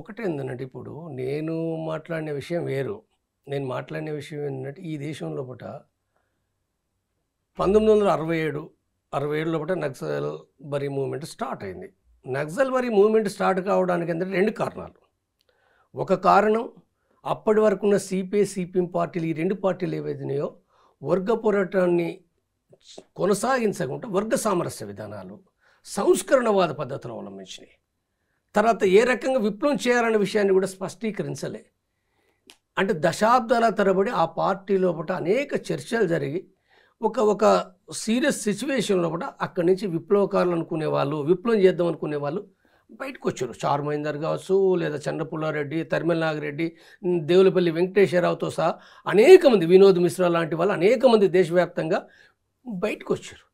ఒకటే ఏంటంటే ఇప్పుడు నేను మాట్లాడిన విషయం వేరు నేను మాట్లాడిన విషయం ఏంటంటే ఈ దేశంలో పట పంతొమ్మిది వందల అరవై ఏడు అరవై ఏళ్ళ లోపల నక్సల్ బరీ మూవ్మెంట్ స్టార్ట్ అయింది నక్సల్ బరీ మూవ్మెంట్ స్టార్ట్ కావడానికి ఏంటంటే రెండు కారణాలు ఒక కారణం అప్పటి వరకు ఉన్న సిపిఐ సిపిఎం పార్టీలు ఈ రెండు పార్టీలు ఏవైతున్నాయో వర్గ పోరాటాన్ని కొనసాగించకుండా వర్గ సామరస్య విధానాలు సంస్కరణవాద పద్ధతులు అవలంబించినాయి తర్వాత ఏ రకంగా విప్లవం చేయాలన్న విషయాన్ని కూడా స్పష్టీకరించలే అంటే దశాబ్దాల తరబడి ఆ పార్టీ లోపల అనేక చర్చలు జరిగి ఒక ఒక సీరియస్ సిచ్యువేషన్లో కూడా అక్కడి నుంచి విప్లవకారులు అనుకునే వాళ్ళు విప్లవం చేద్దాం అనుకునే వాళ్ళు బయటకు వచ్చారు చార్మహేందర్ కావచ్చు లేదా చంద్రపుల్లారెడ్డి తరిమల్ నాగరెడ్డి దేవులపల్లి వెంకటేశ్వరరావుతో సహా అనేక మంది వినోద్ మిశ్రా లాంటి వాళ్ళు అనేక మంది దేశవ్యాప్తంగా బయటకు వచ్చారు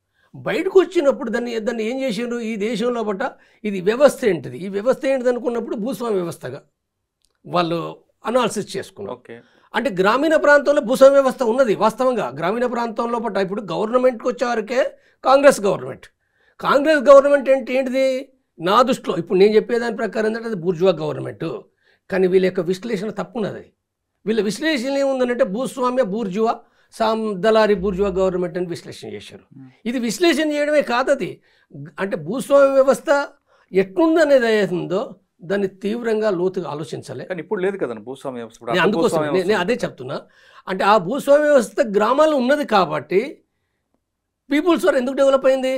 బయటకు వచ్చినప్పుడు దాన్ని దాన్ని ఏం చేశారు ఈ దేశంలో బట్ట ఇది వ్యవస్థ ఏంటిది ఈ వ్యవస్థ ఏంటిది అనుకున్నప్పుడు భూస్వామ్య వ్యవస్థగా వాళ్ళు అనాలసిస్ చేసుకున్నారు అంటే గ్రామీణ ప్రాంతంలో భూస్వామ్య వ్యవస్థ ఉన్నది వాస్తవంగా గ్రామీణ ప్రాంతంలో పట్ట ఇప్పుడు గవర్నమెంట్కి వచ్చేవరకే కాంగ్రెస్ గవర్నమెంట్ కాంగ్రెస్ గవర్నమెంట్ ఏంటి ఏంటిది నా దృష్టిలో ఇప్పుడు నేను చెప్పేదాని ప్రకారం ఏంటంటే అది బూర్జువా గవర్నమెంట్ కానీ వీళ్ళ యొక్క విశ్లేషణ తప్పున్నది వీళ్ళ విశ్లేషణ ఏముందంటే భూస్వామ్య బూర్జువా సామ్ దళారి బూర్జువా గవర్నమెంట్ అని విశ్లేషణ చేశారు ఇది విశ్లేషణ చేయడమే కాదది అంటే భూస్వామ్య వ్యవస్థ ఎట్లుందనేది ఏదో దాన్ని తీవ్రంగా లోతుగా ఆలోచించలే కానీ ఇప్పుడు లేదు కదా భూస్వామ్య వ్యవస్థ అందుకోసం నేను అదే చెప్తున్నా అంటే ఆ భూస్వామ్య వ్యవస్థ గ్రామాల్లో ఉన్నది కాబట్టి పీపుల్స్ వారు ఎందుకు డెవలప్ అయింది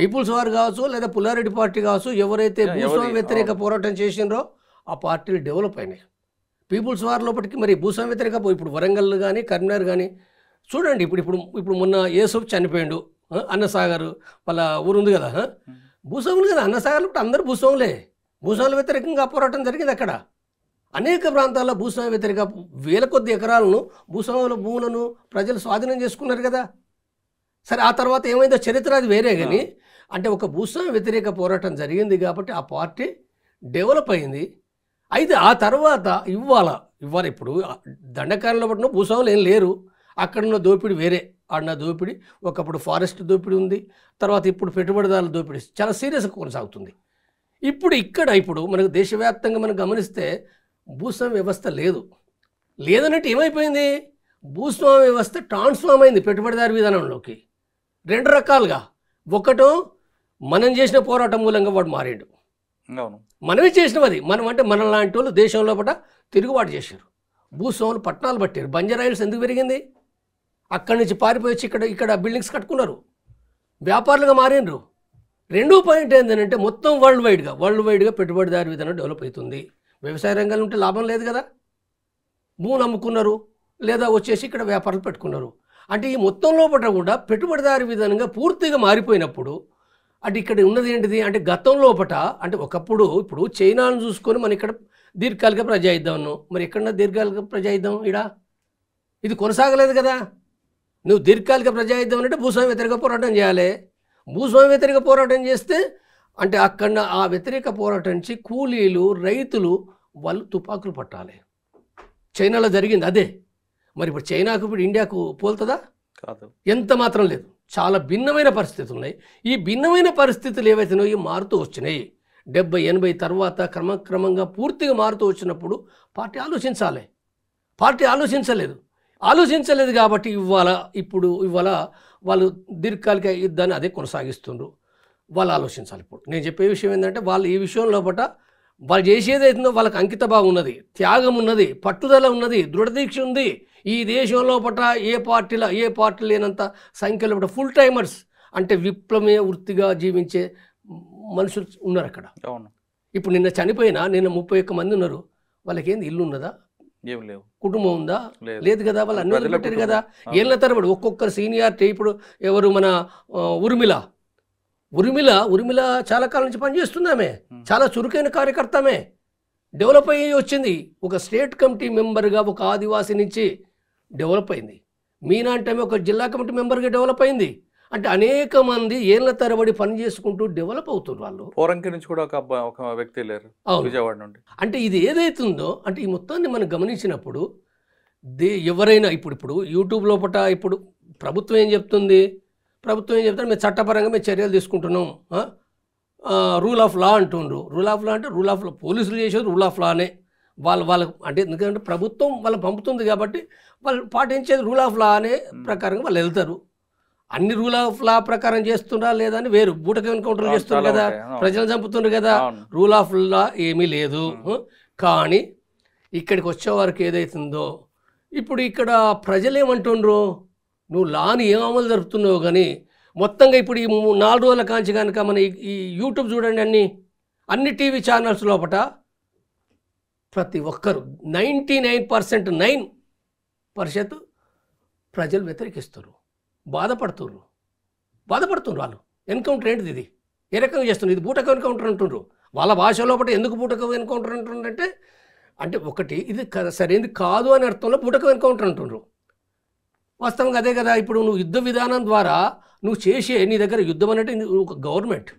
పీపుల్స్ వారు కావచ్చు లేదా పుల్లారెడ్డి పార్టీ కావచ్చు ఎవరైతే భూస్వామ్య వ్యతిరేక పోరాటం చేసినారో ఆ పార్టీలు డెవలప్ అయినాయి పీపుల్స్ వార్ లోపటికి మరి భూస్వామ్య వ్యతిరేక ఇప్పుడు వరంగల్ కానీ కరీంనగర్ కానీ చూడండి ఇప్పుడు ఇప్పుడు ఇప్పుడు మొన్న ఏసఫ్ చనిపోయిండు అన్నసాగర్ వాళ్ళ ఊరు ఉంది కదా భూస్వాములు కదా అన్నసాగర్లు అందరు భూస్వాములే భూస్వామ్య వ్యతిరేకంగా పోరాటం జరిగింది అక్కడ అనేక ప్రాంతాల్లో భూస్వామ్య వ్యతిరేక వేల కొద్ది ఎకరాలను భూస్వాముల భూములను ప్రజలు స్వాధీనం చేసుకున్నారు కదా సరే ఆ తర్వాత ఏమైందో చరిత్ర అది వేరే కానీ అంటే ఒక భూస్వామ్య వ్యతిరేక పోరాటం జరిగింది కాబట్టి ఆ పార్టీ డెవలప్ అయింది అయితే ఆ తర్వాత ఇవ్వాల ఇవ్వాలి ఇప్పుడు దండకారంలో పట్టిన భూస్వాములు ఏం లేరు అక్కడ ఉన్న దోపిడి వేరే అన్న దోపిడి ఒకప్పుడు ఫారెస్ట్ దోపిడి ఉంది తర్వాత ఇప్పుడు పెట్టుబడిదారుల దోపిడి చాలా సీరియస్గా కొనసాగుతుంది ఇప్పుడు ఇక్కడ ఇప్పుడు మనకు దేశవ్యాప్తంగా మనం గమనిస్తే భూస్వామ్య వ్యవస్థ లేదు లేదన్నట్టు ఏమైపోయింది భూస్వామ్య వ్యవస్థ ట్రాన్స్ఫామ్ అయింది పెట్టుబడిదారి విధానంలోకి రెండు రకాలుగా ఒకటో మనం చేసిన పోరాటం మూలంగా వాడు మారాడు మనమే చేసిన అది మనం అంటే మన లాంటి వాళ్ళు దేశం లోపల తిరుగుబాటు చేశారు భూస్వాములు పట్టణాలు పట్టారు బంజరాయిల్స్ ఎందుకు పెరిగింది అక్కడి నుంచి పారిపోయి ఇక్కడ ఇక్కడ బిల్డింగ్స్ కట్టుకున్నారు వ్యాపారులుగా మారినరు రెండో పాయింట్ ఏంటంటే మొత్తం వరల్డ్ వైడ్గా వరల్డ్ వైడ్గా పెట్టుబడిదారి విధానం డెవలప్ అవుతుంది వ్యవసాయ రంగంలో ఉంటే లాభం లేదు కదా భూమి అమ్ముకున్నారు లేదా వచ్చేసి ఇక్కడ వ్యాపారాలు పెట్టుకున్నారు అంటే ఈ మొత్తం లోపల కూడా పెట్టుబడిదారి విధానంగా పూర్తిగా మారిపోయినప్పుడు అంటే ఇక్కడ ఉన్నది ఏంటిది అంటే గతం లోపల అంటే ఒకప్పుడు ఇప్పుడు చైనాను చూసుకొని మనం ఇక్కడ దీర్ఘకాలిక ప్రజాయిద్దామను మరి ఎక్కడన్నా దీర్ఘకాలిక ప్రజాయిద్దాం ఇడా ఇది కొనసాగలేదు కదా నువ్వు దీర్ఘకాలిక ప్రజాయిద్దాం అంటే భూస్వామి వ్యతిరేక పోరాటం చేయాలి భూస్వామ్య వ్యతిరేక పోరాటం చేస్తే అంటే అక్కడ ఆ వ్యతిరేక పోరాటం నుంచి కూలీలు రైతులు వాళ్ళు తుపాకులు పట్టాలి చైనాలో జరిగింది అదే మరి ఇప్పుడు చైనాకు ఇప్పుడు ఇండియాకు పోల్తుందా కాదు ఎంత మాత్రం లేదు చాలా భిన్నమైన పరిస్థితులు ఉన్నాయి ఈ భిన్నమైన పరిస్థితులు ఏవైతున్నాయో మారుతూ వచ్చినాయి డెబ్బై ఎనభై తర్వాత క్రమక్రమంగా పూర్తిగా మారుతూ వచ్చినప్పుడు పార్టీ ఆలోచించాలి పార్టీ ఆలోచించలేదు ఆలోచించలేదు కాబట్టి ఇవాళ ఇప్పుడు ఇవాళ వాళ్ళు దీర్ఘకాలిక యుద్ధాన్ని అదే కొనసాగిస్తుండ్రు వాళ్ళు ఆలోచించాలి ఇప్పుడు నేను చెప్పే విషయం ఏంటంటే వాళ్ళు ఈ విషయంలో పట వాళ్ళు చేసేది అవుతుందో వాళ్ళకి భావం ఉన్నది త్యాగం ఉన్నది పట్టుదల ఉన్నది దృఢదీక్ష ఉంది ఈ దేశంలో లోపల ఏ పార్టీలో ఏ పార్టీ లేనంత సంఖ్యలో పట ఫుల్ టైమర్స్ అంటే విప్లవమే వృత్తిగా జీవించే మనుషులు ఉన్నారు అక్కడ ఇప్పుడు నిన్న చనిపోయినా నిన్న ముప్పై ఒక్క మంది ఉన్నారు వాళ్ళకేంది ఇల్లు ఉన్నదా కుటుంబం ఉందా లేదు కదా వాళ్ళు అన్ని పెట్టారు కదా ఏళ్ళ తరబడి ఒక్కొక్కరు సీనియారిటీ ఇప్పుడు ఎవరు మన ఉర్మిళ ఉర్మిళ ఉర్మిళ చాలా కాలం నుంచి పనిచేస్తుందామే చాలా చురుకైన కార్యకర్తమే డెవలప్ అయ్యి వచ్చింది ఒక స్టేట్ కమిటీ మెంబర్గా ఒక ఆదివాసి నుంచి డెవలప్ అయింది మీనా అంటే ఒక జిల్లా కమిటీ మెంబర్గా డెవలప్ అయింది అంటే అనేక మంది ఏళ్ళ తరబడి పని చేసుకుంటూ డెవలప్ అవుతున్నారు వాళ్ళు పోరంకి నుంచి కూడా ఒక ఒక వ్యక్తి లేరు విజయవాడ నుండి అంటే ఇది ఏదైతుందో అంటే ఈ మొత్తాన్ని మనం గమనించినప్పుడు దే ఎవరైనా ఇప్పుడు ఇప్పుడు యూట్యూబ్ లోపల ఇప్పుడు ప్రభుత్వం ఏం చెప్తుంది ప్రభుత్వం ఏం చెప్తారు మేము చట్టపరంగా మేము చర్యలు తీసుకుంటున్నాం రూల్ ఆఫ్ లా అంటుండ్రు రూల్ ఆఫ్ లా అంటే రూల్ ఆఫ్ లా పోలీసులు చేసేది రూల్ ఆఫ్ లానే వాళ్ళు వాళ్ళకు అంటే ఎందుకంటే ప్రభుత్వం వాళ్ళు పంపుతుంది కాబట్టి వాళ్ళు పాటించేది రూల్ ఆఫ్ లా అనే ప్రకారంగా వాళ్ళు వెళ్తారు అన్ని రూల్ ఆఫ్ లా ప్రకారం చేస్తుండ్రా లేదా అని వేరు బూటక ఎన్కౌంటర్ చేస్తున్నారు కదా ప్రజలు చంపుతున్నారు కదా రూల్ ఆఫ్ లా ఏమీ లేదు కానీ ఇక్కడికి వచ్చేవారికి ఏదైతుందో ఇప్పుడు ఇక్కడ ప్రజలు ఏమంటుండ్రు నువ్వు లాని ఏం అమలు జరుపుతున్నావు కానీ మొత్తంగా ఇప్పుడు ఈ నాలుగు రోజుల కాంచి కనుక మన ఈ యూట్యూబ్ చూడండి అన్ని అన్ని టీవీ ఛానల్స్ లోపట ప్రతి ఒక్కరు ninety nine percent nine percent ప్రజలు వ్యతిరేకిస్తారు బాధపడుతుర్రు బాధపడుతుండ్రు వాళ్ళు ఎన్కౌంటర్ ఏంటిది ఇది ఏ రకంగా చేస్తున్నారు ఇది బూటకం ఎన్కౌంటర్ అంటుండ్రు వాళ్ళ భాషలో లోపల ఎందుకు బూటకం ఎన్కౌంటర్ అంటుండ్రు అంటే అంటే ఒకటి ఇది సరైనది కాదు అనే అర్థంలో బూటకం ఎన్కౌంటర్ అంటుండ్రు వాస్తవంగా అదే కదా ఇప్పుడు నువ్వు యుద్ధ విధానం ద్వారా నువ్వు చేసే నీ దగ్గర యుద్ధం అనేది ఒక గవర్నమెంట్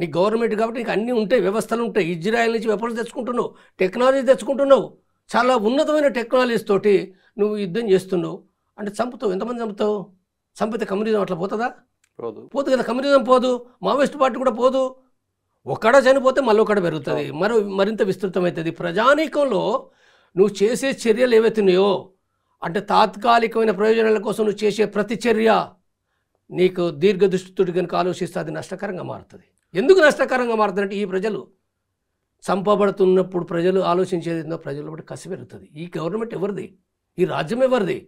నీ గవర్నమెంట్ కాబట్టి నీకు అన్నీ ఉంటాయి వ్యవస్థలు ఉంటాయి ఇజ్రాయెల్ నుంచి వెపన్స్ తెచ్చుకుంటున్నావు టెక్నాలజీ తెచ్చుకుంటున్నావు చాలా ఉన్నతమైన టెక్నాలజీస్ తోటి నువ్వు యుద్ధం చేస్తున్నావు అంటే చంపుతావు ఎంతమంది చంపుతావు సంపతి కమ్యూనిజం అట్లా పోతుందా పోదు పోదు కదా కమ్యూనిజం పోదు మావోయిస్ట్ పార్టీ కూడా పోదు ఒక్కడ చనిపోతే మళ్ళీ ఒకడ పెరుగుతుంది మరో మరింత విస్తృతమవుతుంది ప్రజానీకంలో నువ్వు చేసే చర్యలు ఏవైతున్నాయో అంటే తాత్కాలికమైన ప్రయోజనాల కోసం నువ్వు చేసే ప్రతి చర్య నీకు దీర్ఘదృష్టితుడు కనుక ఆలోచిస్తే అది నష్టకరంగా మారుతుంది ఎందుకు నష్టకరంగా మారుతుందంటే ఈ ప్రజలు చంపబడుతున్నప్పుడు ప్రజలు ఆలోచించేది ప్రజలు కూడా కసి పెరుగుతుంది ఈ గవర్నమెంట్ ఎవరిది ఈ రాజ్యం ఎవరిది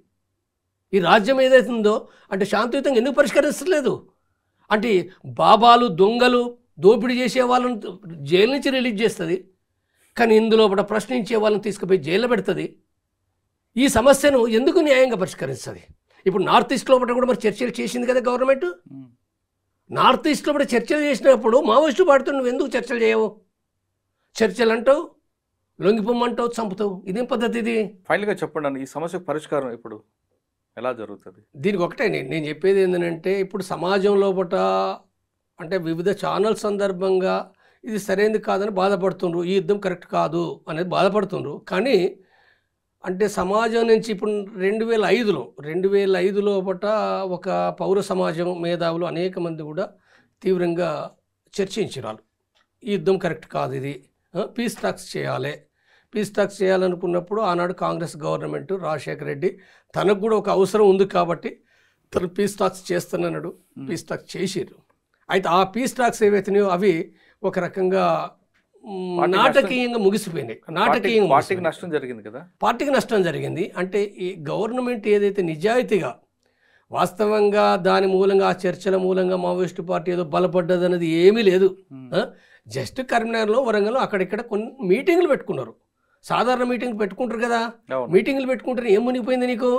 ఈ రాజ్యం ఏదైతుందో అంటే శాంతియుతంగా ఎందుకు పరిష్కరిస్తలేదు అంటే బాబాలు దొంగలు దోపిడీ చేసే వాళ్ళని జైలు నుంచి రిలీజ్ చేస్తుంది కానీ ఇందులో కూడా ప్రశ్నించే వాళ్ళని తీసుకుపోయి జైల్లో పెడుతుంది ఈ సమస్యను ఎందుకు న్యాయంగా పరిష్కరిస్తుంది ఇప్పుడు నార్త్ ఈస్ట్లో ఒకటి కూడా మరి చర్చలు చేసింది కదా గవర్నమెంట్ నార్త్ ఈస్ట్లో కూడా చర్చలు చేసినప్పుడు మావోయిస్టు పాడుతూ నువ్వు ఎందుకు చర్చలు చేయవు చర్చలు అంటావు లొంగిపోమ్మంటావు చంపుతావు ఇదేం పద్ధతి ఇది ఫైనల్గా చెప్పండి ఈ సమస్యకు పరిష్కారం ఇప్పుడు ఎలా జరుగుతుంది దీనికి ఒకటే నేను చెప్పేది ఏంటంటే ఇప్పుడు సమాజం లోపల అంటే వివిధ ఛానల్ సందర్భంగా ఇది సరైనది కాదని బాధపడుతుండ్రు ఈ యుద్ధం కరెక్ట్ కాదు అనేది బాధపడుతుండ్రు కానీ అంటే సమాజం నుంచి ఇప్పుడు రెండు వేల ఐదులో రెండు వేల ఐదులో పట ఒక పౌర సమాజం మేధావులు అనేక మంది కూడా తీవ్రంగా చర్చించారు ఈ యుద్ధం కరెక్ట్ కాదు ఇది పీస్ టాక్స్ చేయాలి పీస్ టాక్స్ చేయాలనుకున్నప్పుడు ఆనాడు కాంగ్రెస్ గవర్నమెంట్ రాజశేఖర రెడ్డి తనకు కూడా ఒక అవసరం ఉంది కాబట్టి తను పీస్ టాక్స్ చేస్తానన్నాడు పీస్ టాక్స్ అయితే ఆ పీస్ టాక్స్ ఏవైతున్నాయో అవి ఒక రకంగా నాటకీయంగా ముగిసిపోయినాయి నాటకీయంగా పార్టీకి నష్టం జరిగింది కదా పార్టీకి నష్టం జరిగింది అంటే ఈ గవర్నమెంట్ ఏదైతే నిజాయితీగా వాస్తవంగా దాని మూలంగా ఆ చర్చల మూలంగా మావోయిస్టు పార్టీ ఏదో బలపడ్డది అనేది ఏమీ లేదు జస్ట్ కరీంనగర్లో వరంగల్లో అక్కడిక్కడ కొన్ని మీటింగ్లు పెట్టుకున్నారు సాధారణ మీటింగ్ పెట్టుకుంటారు కదా మీటింగ్లు పెట్టుకుంటారు ఏం మునిగిపోయింది నీకు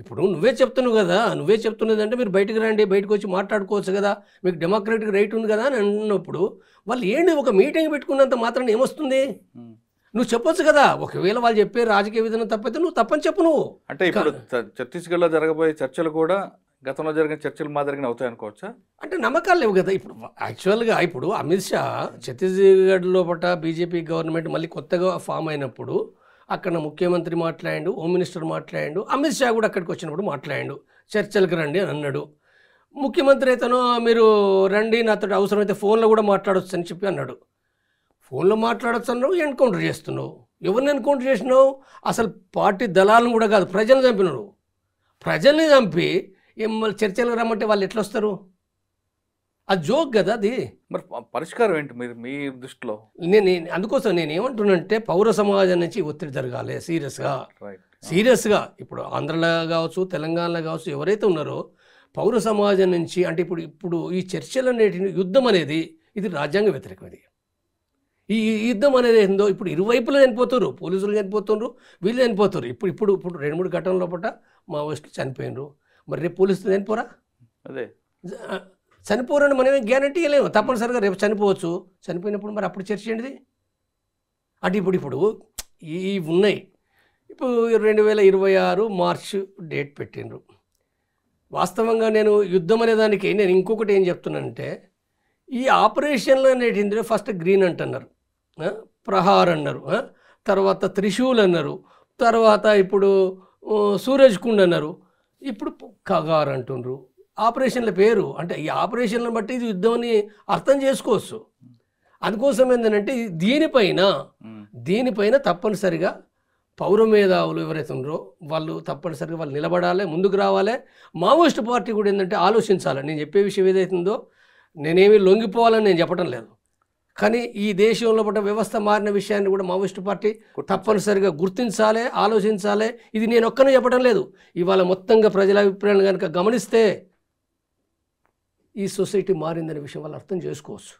ఇప్పుడు నువ్వే చెప్తున్నావు కదా నువ్వే చెప్తున్నది అంటే మీరు బయటకు రండి బయటకు వచ్చి మాట్లాడుకోవచ్చు కదా మీకు డెమోక్రటిక్ రైట్ ఉంది కదా అని అన్నప్పుడు వాళ్ళు ఏంటి ఒక మీటింగ్ పెట్టుకున్నంత మాత్రం ఏమొస్తుంది నువ్వు చెప్పొచ్చు కదా ఒకవేళ వాళ్ళు చెప్పే రాజకీయ విధానం తప్పైతే నువ్వు తప్పని చెప్పు నువ్వు అంటే ఇప్పుడు ఛత్తీస్గఢ్లో జరగబోయే చర్చలు కూడా గతంలో జరిగిన చర్చలు మాదిరిగానే అవుతాయి అనుకోవచ్చా అంటే నమ్మకాలు లేవు కదా ఇప్పుడు యాక్చువల్గా ఇప్పుడు అమిత్ షా ఛత్తీస్గఢ్లో పట బీజేపీ గవర్నమెంట్ మళ్ళీ కొత్తగా ఫామ్ అయినప్పుడు అక్కడ ముఖ్యమంత్రి మాట్లాడు హోమ్ మినిస్టర్ మాట్లాడు అమిత్ షా కూడా అక్కడికి వచ్చినప్పుడు మాట్లాడు చర్చలకు రండి అని అన్నాడు ముఖ్యమంత్రి అయితే మీరు రండి నాతో అవసరమైతే ఫోన్లో కూడా మాట్లాడవచ్చు అని చెప్పి అన్నాడు ఫోన్లో మాట్లాడొచ్చు అన్నావు ఎన్కౌంటర్ చేస్తున్నావు ఎవరిని ఎన్కౌంటర్ చేసినావు అసలు పార్టీ దళాలను కూడా కాదు ప్రజలను చంపినాడు ప్రజల్ని చంపి ఏం చర్చలు రమ్మంటే వాళ్ళు ఎట్లా వస్తారు అది జోక్ కదా అది మరి పరిష్కారం ఏంటి మీరు మీ దృష్టిలో నేను అందుకోసం నేను ఏమంటున్నానంటే పౌర సమాజం నుంచి ఒత్తిడి జరగాలి సీరియస్గా సీరియస్గా ఇప్పుడు ఆంధ్రలో కావచ్చు తెలంగాణలో కావచ్చు ఎవరైతే ఉన్నారో పౌర సమాజం నుంచి అంటే ఇప్పుడు ఇప్పుడు ఈ చర్చలు అనేటి యుద్ధం అనేది ఇది రాజ్యాంగ వ్యతిరేకమైనది ఈ యుద్ధం అనేది ఏందో ఇప్పుడు ఇరువైపులు చనిపోతున్నారు పోలీసులు చనిపోతున్నారు వీళ్ళు చనిపోతున్నారు ఇప్పుడు ఇప్పుడు ఇప్పుడు రెండు మూడు ఘటనల లోపల మావోయిస్టులు చనిపోయినారు మరి రేపు పోలీసులు చనిపోరా అదే చనిపోరని మనం గ్యారంటీ ఇవ్వలేము తప్పనిసరిగా రేపు చనిపోవచ్చు చనిపోయినప్పుడు మరి అప్పుడు చర్చ ఏంటిది అంటే ఇప్పుడు ఇప్పుడు ఈ ఉన్నాయి ఇప్పుడు రెండు వేల ఇరవై ఆరు మార్చ్ డేట్ పెట్టిండ్రు వాస్తవంగా నేను యుద్ధం అనేదానికి నేను ఇంకొకటి ఏం చెప్తున్నానంటే ఈ ఆపరేషన్లు అనేటింది ఫస్ట్ గ్రీన్ అంటున్నారు ప్రహార్ అన్నారు తర్వాత త్రిశూల్ అన్నారు తర్వాత ఇప్పుడు సూరజ్ కుండ్ అన్నారు ఇప్పుడు కగార్ అంటుండ్రు ఆపరేషన్ల పేరు అంటే ఈ ఆపరేషన్లను బట్టి ఇది యుద్ధం అని అర్థం చేసుకోవచ్చు అందుకోసం ఏంటంటే దీనిపైన దీనిపైన తప్పనిసరిగా పౌర మేధావులు ఎవరైతే ఉన్నారో వాళ్ళు తప్పనిసరిగా వాళ్ళు నిలబడాలి ముందుకు రావాలి మావోయిస్ట్ పార్టీ కూడా ఏంటంటే ఆలోచించాలి నేను చెప్పే విషయం ఏదైతుందో నేనేమి లొంగిపోవాలని నేను చెప్పడం లేదు కానీ ఈ దేశంలో పడ్డ వ్యవస్థ మారిన విషయాన్ని కూడా మావోయిస్టు పార్టీ తప్పనిసరిగా గుర్తించాలి ఆలోచించాలి ఇది నేను ఒక్కనే చెప్పడం లేదు ఇవాళ మొత్తంగా ప్రజల అభిప్రాయాన్ని కనుక గమనిస్తే ఈ సొసైటీ మారిందనే విషయం వాళ్ళు అర్థం చేసుకోవచ్చు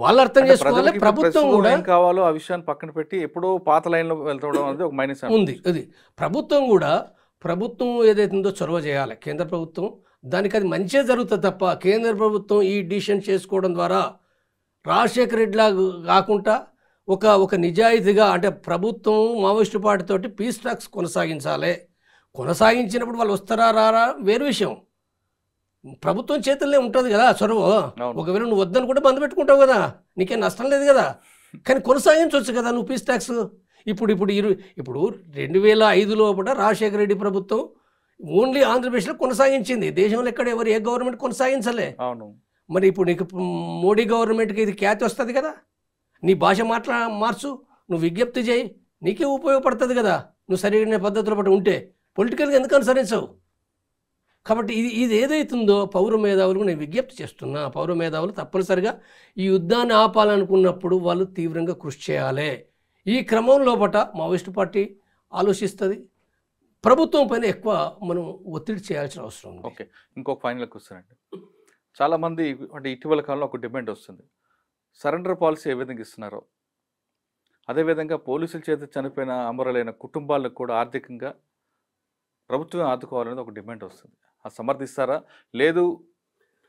వాళ్ళు అర్థం చేసుకోవాలి ప్రభుత్వం కూడా కావాలో ఆ విషయాన్ని పక్కన పెట్టి ఎప్పుడో పాత లైన్లో వెళ్తుండడం అనేది ఒక మైనస్ ఉంది అది ప్రభుత్వం కూడా ప్రభుత్వం ఏదైతుందో చొరవ చేయాలి కేంద్ర ప్రభుత్వం దానికి అది మంచిగా జరుగుతుంది తప్ప కేంద్ర ప్రభుత్వం ఈ డిసిషన్ చేసుకోవడం ద్వారా రాజశేఖర రెడ్డిలా కాకుండా ఒక ఒక నిజాయితీగా అంటే ప్రభుత్వం మావోయిస్టు పార్టీతోటి పీస్ ట్రాక్స్ కొనసాగించాలి కొనసాగించినప్పుడు వాళ్ళు వస్తారా రారా వేరు విషయం ప్రభుత్వం చేతుల్లో ఉంటుంది కదా చొరవ ఒకవేళ నువ్వు కూడా బంద్ పెట్టుకుంటావు కదా నీకేం నష్టం లేదు కదా కానీ కొనసాగించవచ్చు కదా నువ్వు పీస్ ట్యాక్స్ ఇప్పుడు ఇప్పుడు ఇరు ఇప్పుడు రెండు వేల ఐదులో కూడా రాజశేఖర రెడ్డి ప్రభుత్వం ఓన్లీ ఆంధ్రప్రదేశ్లో కొనసాగించింది దేశంలో ఎక్కడ ఎవరు ఏ గవర్నమెంట్ కొనసాగించలే మరి ఇప్పుడు నీకు మోడీ గవర్నమెంట్కి ఇది ఖ్యాతి వస్తుంది కదా నీ భాష మాట్లా మార్చు నువ్వు విజ్ఞప్తి చేయి నీకే ఉపయోగపడుతుంది కదా నువ్వు సరైన పద్ధతులు బట్టి ఉంటే పొలిటికల్గా ఎందుకు అనుసరించవు కాబట్టి ఇది ఇది ఏదైతుందో పౌర మేధావులకు నేను విజ్ఞప్తి చేస్తున్నా పౌర మేధావులు తప్పనిసరిగా ఈ యుద్ధాన్ని ఆపాలనుకున్నప్పుడు వాళ్ళు తీవ్రంగా కృషి చేయాలి ఈ క్రమం లోపల మావోయిస్టు పార్టీ ఆలోచిస్తుంది ప్రభుత్వం పైన ఎక్కువ మనం ఒత్తిడి చేయాల్సిన అవసరం ఉంది ఓకే ఇంకొక ఫైనల్ క్వశ్చన్ అండి చాలామంది అంటే ఇటీవల కాలంలో ఒక డిమాండ్ వస్తుంది సరెండర్ పాలసీ ఏ విధంగా ఇస్తున్నారో అదేవిధంగా పోలీసుల చేత చనిపోయిన అమరులైన కుటుంబాలకు కూడా ఆర్థికంగా ప్రభుత్వం ఆదుకోవాలనేది ఒక డిమాండ్ వస్తుంది అది సమర్థిస్తారా లేదు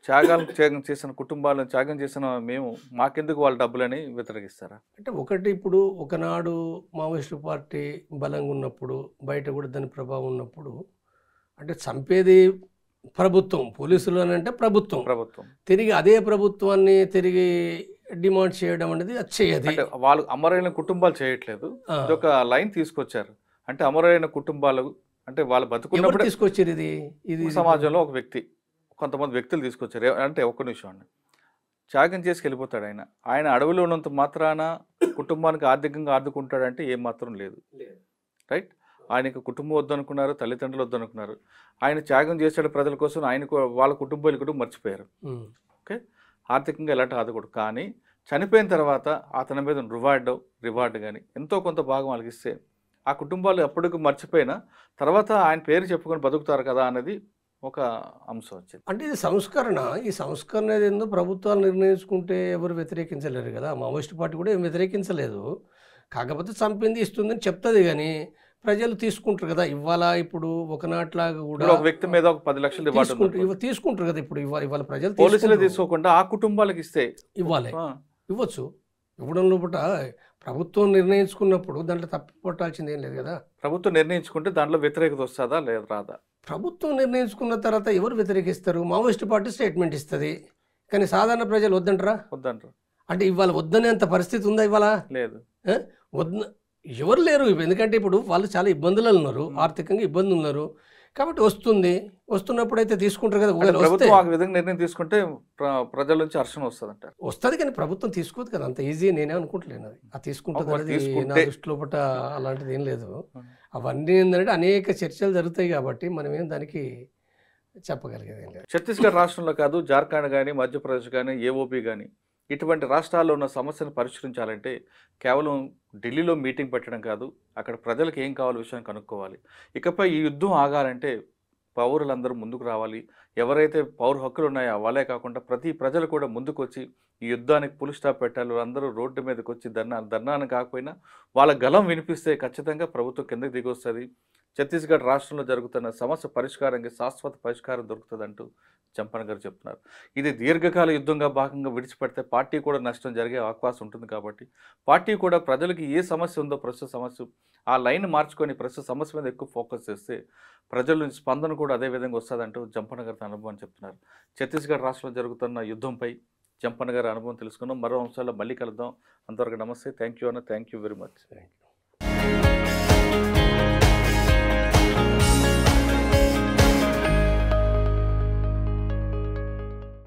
త్యాగాలు త్యాగం చేసిన కుటుంబాలను త్యాగం చేసిన మేము మాకెందుకు వాళ్ళ డబ్బులని వ్యతిరేకిస్తారా అంటే ఒకటి ఇప్పుడు ఒకనాడు మావోయిస్టు పార్టీ బలంగా ఉన్నప్పుడు బయట కూడా దాని ప్రభావం ఉన్నప్పుడు అంటే చంపేది ప్రభుత్వం పోలీసులు అని అంటే ప్రభుత్వం ప్రభుత్వం తిరిగి అదే ప్రభుత్వాన్ని తిరిగి డిమాండ్ చేయడం అనేది అది చేయదు వాళ్ళు అమరైన కుటుంబాలు చేయట్లేదు ఒక లైన్ తీసుకొచ్చారు అంటే అమరైన కుటుంబాలు అంటే వాళ్ళు బతుకున్నప్పుడు తీసుకొచ్చారు ఇది ఇది సమాజంలో ఒక వ్యక్తి కొంతమంది వ్యక్తులు తీసుకొచ్చారు అంటే ఒక్క నిమిషం అండి త్యాగం చేసి వెళ్ళిపోతాడు ఆయన ఆయన అడవిలో ఉన్నంత మాత్రాన కుటుంబానికి ఆర్థికంగా ఆదుకుంటాడంటే ఏం మాత్రం లేదు రైట్ ఆయనకు కుటుంబం వద్దనుకున్నారు తల్లిదండ్రులు వద్దనుకున్నారు ఆయన త్యాగం చేశాడు ప్రజల కోసం ఆయన వాళ్ళ కుటుంబాలు కూడా మర్చిపోయారు ఓకే ఆర్థికంగా ఎలాంటి ఆదకూడదు కానీ చనిపోయిన తర్వాత అతని మీద రివార్డు రివార్డ్ కానీ ఎంతో కొంత భాగం అలిగిస్తే ఆ కుటుంబాలు ఎప్పటికి మర్చిపోయినా తర్వాత ఆయన పేరు చెప్పుకొని బతుకుతారు కదా అనేది ఒక అంశం వచ్చింది అంటే ఇది సంస్కరణ ఈ సంస్కరణ ఏందో ప్రభుత్వాలు నిర్ణయించుకుంటే ఎవరు వ్యతిరేకించలేరు కదా మావోయిస్ట్ పార్టీ కూడా ఏం వ్యతిరేకించలేదు కాకపోతే చంపింది ఇస్తుందని చెప్తుంది కానీ ప్రజలు తీసుకుంటారు కదా ఇవ్వాలా ఇప్పుడు ఒకనాట్లాగా కూడా ఒక వ్యక్తి మీద ఒక పది లక్షలు ఇవ్వాలి తీసుకుంటారు కదా ఇప్పుడు ఇవ్వాలి ఇవాళ ప్రజలు పోలీసులు తీసుకోకుండా ఆ కుటుంబాలకు ఇస్తే ఇవ్వాలి ఇవ్వచ్చు ఇవ్వడం లోపల ప్రభుత్వం నిర్ణయించుకున్నప్పుడు దాంట్లో పట్టాల్సింది ఏం లేదు కదా ప్రభుత్వం నిర్ణయించుకుంటే దాంట్లో వ్యతిరేకత వస్తుందా లేదు రాదా ప్రభుత్వం నిర్ణయించుకున్న తర్వాత ఎవరు వ్యతిరేకిస్తారు మావోయిస్ట్ పార్టీ స్టేట్మెంట్ ఇస్తుంది కానీ సాధారణ ప్రజలు వద్దంటారా వద్దంటారు అంటే ఇవాళ వద్దనే అంత పరిస్థితి ఉందా ఇవాళ లేదు వద్ద ఎవరు లేరు ఎందుకంటే ఇప్పుడు వాళ్ళు చాలా ఇబ్బందులు ఉన్నారు ఆర్థికంగా ఇబ్బందులు ఉన్నారు కాబట్టి వస్తుంది వస్తున్నప్పుడు అయితే తీసుకుంటారు కదా ప్రభుత్వం ఆ విధంగా నిర్ణయం తీసుకుంటే ప్రజల నుంచి హర్షణ వస్తుంది అంటారు వస్తుంది కానీ ప్రభుత్వం తీసుకోదు కదా అంత ఈజీ నేనే అనుకుంటలేను అది ఆ తీసుకుంటుంది నా దృష్టిలో పట్ట అలాంటిది ఏం లేదు అవన్నీ ఏంటంటే అనేక చర్చలు జరుగుతాయి కాబట్టి మనం ఏం దానికి చెప్పగలిగేది ఛత్తీస్గఢ్ రాష్ట్రంలో కాదు జార్ఖండ్ కానీ మధ్యప్రదేశ్ కానీ ఏఓపీ కానీ ఇటువంటి రాష్ట్రాల్లో ఉన్న సమస్యను పరిష్కరించాలంటే కేవలం ఢిల్లీలో మీటింగ్ పెట్టడం కాదు అక్కడ ప్రజలకు ఏం కావాలో విషయాన్ని కనుక్కోవాలి ఇకపై ఈ యుద్ధం ఆగాలంటే పౌరులందరూ ముందుకు రావాలి ఎవరైతే పౌర హక్కులు ఉన్నాయో వాళ్ళే కాకుండా ప్రతి ప్రజలు కూడా ముందుకు వచ్చి ఈ యుద్ధానికి పులి స్టాప్ పెట్టాలి అందరూ రోడ్డు మీదకి వచ్చి ధర్నా ధర్నాను కాకపోయినా వాళ్ళ గలం వినిపిస్తే ఖచ్చితంగా ప్రభుత్వం కిందకి దిగొస్తుంది ఛత్తీస్గఢ్ రాష్ట్రంలో జరుగుతున్న సమస్య పరిష్కారానికి శాశ్వత పరిష్కారం దొరుకుతుందంటూ చంపన్ గారు చెప్తున్నారు ఇది దీర్ఘకాల యుద్ధంగా భాగంగా విడిచిపెడితే పార్టీ కూడా నష్టం జరిగే అవకాశం ఉంటుంది కాబట్టి పార్టీ కూడా ప్రజలకి ఏ సమస్య ఉందో ప్రస్తుత సమస్య ఆ లైన్ మార్చుకొని ప్రస్తుత సమస్య మీద ఎక్కువ ఫోకస్ చేస్తే ప్రజల నుంచి స్పందన కూడా అదే విధంగా వస్తుందంటూ చంపన్ గారి అనుభవం చెప్తున్నారు ఛత్తీస్గఢ్ రాష్ట్రంలో జరుగుతున్న యుద్ధంపై చంపన్ గారి అనుభవం తెలుసుకున్నాం మరో అంశాల్లో మళ్ళీ కలుద్దాం అంతవరకు నమస్తే థ్యాంక్ యూ అన్న thank you very much thank you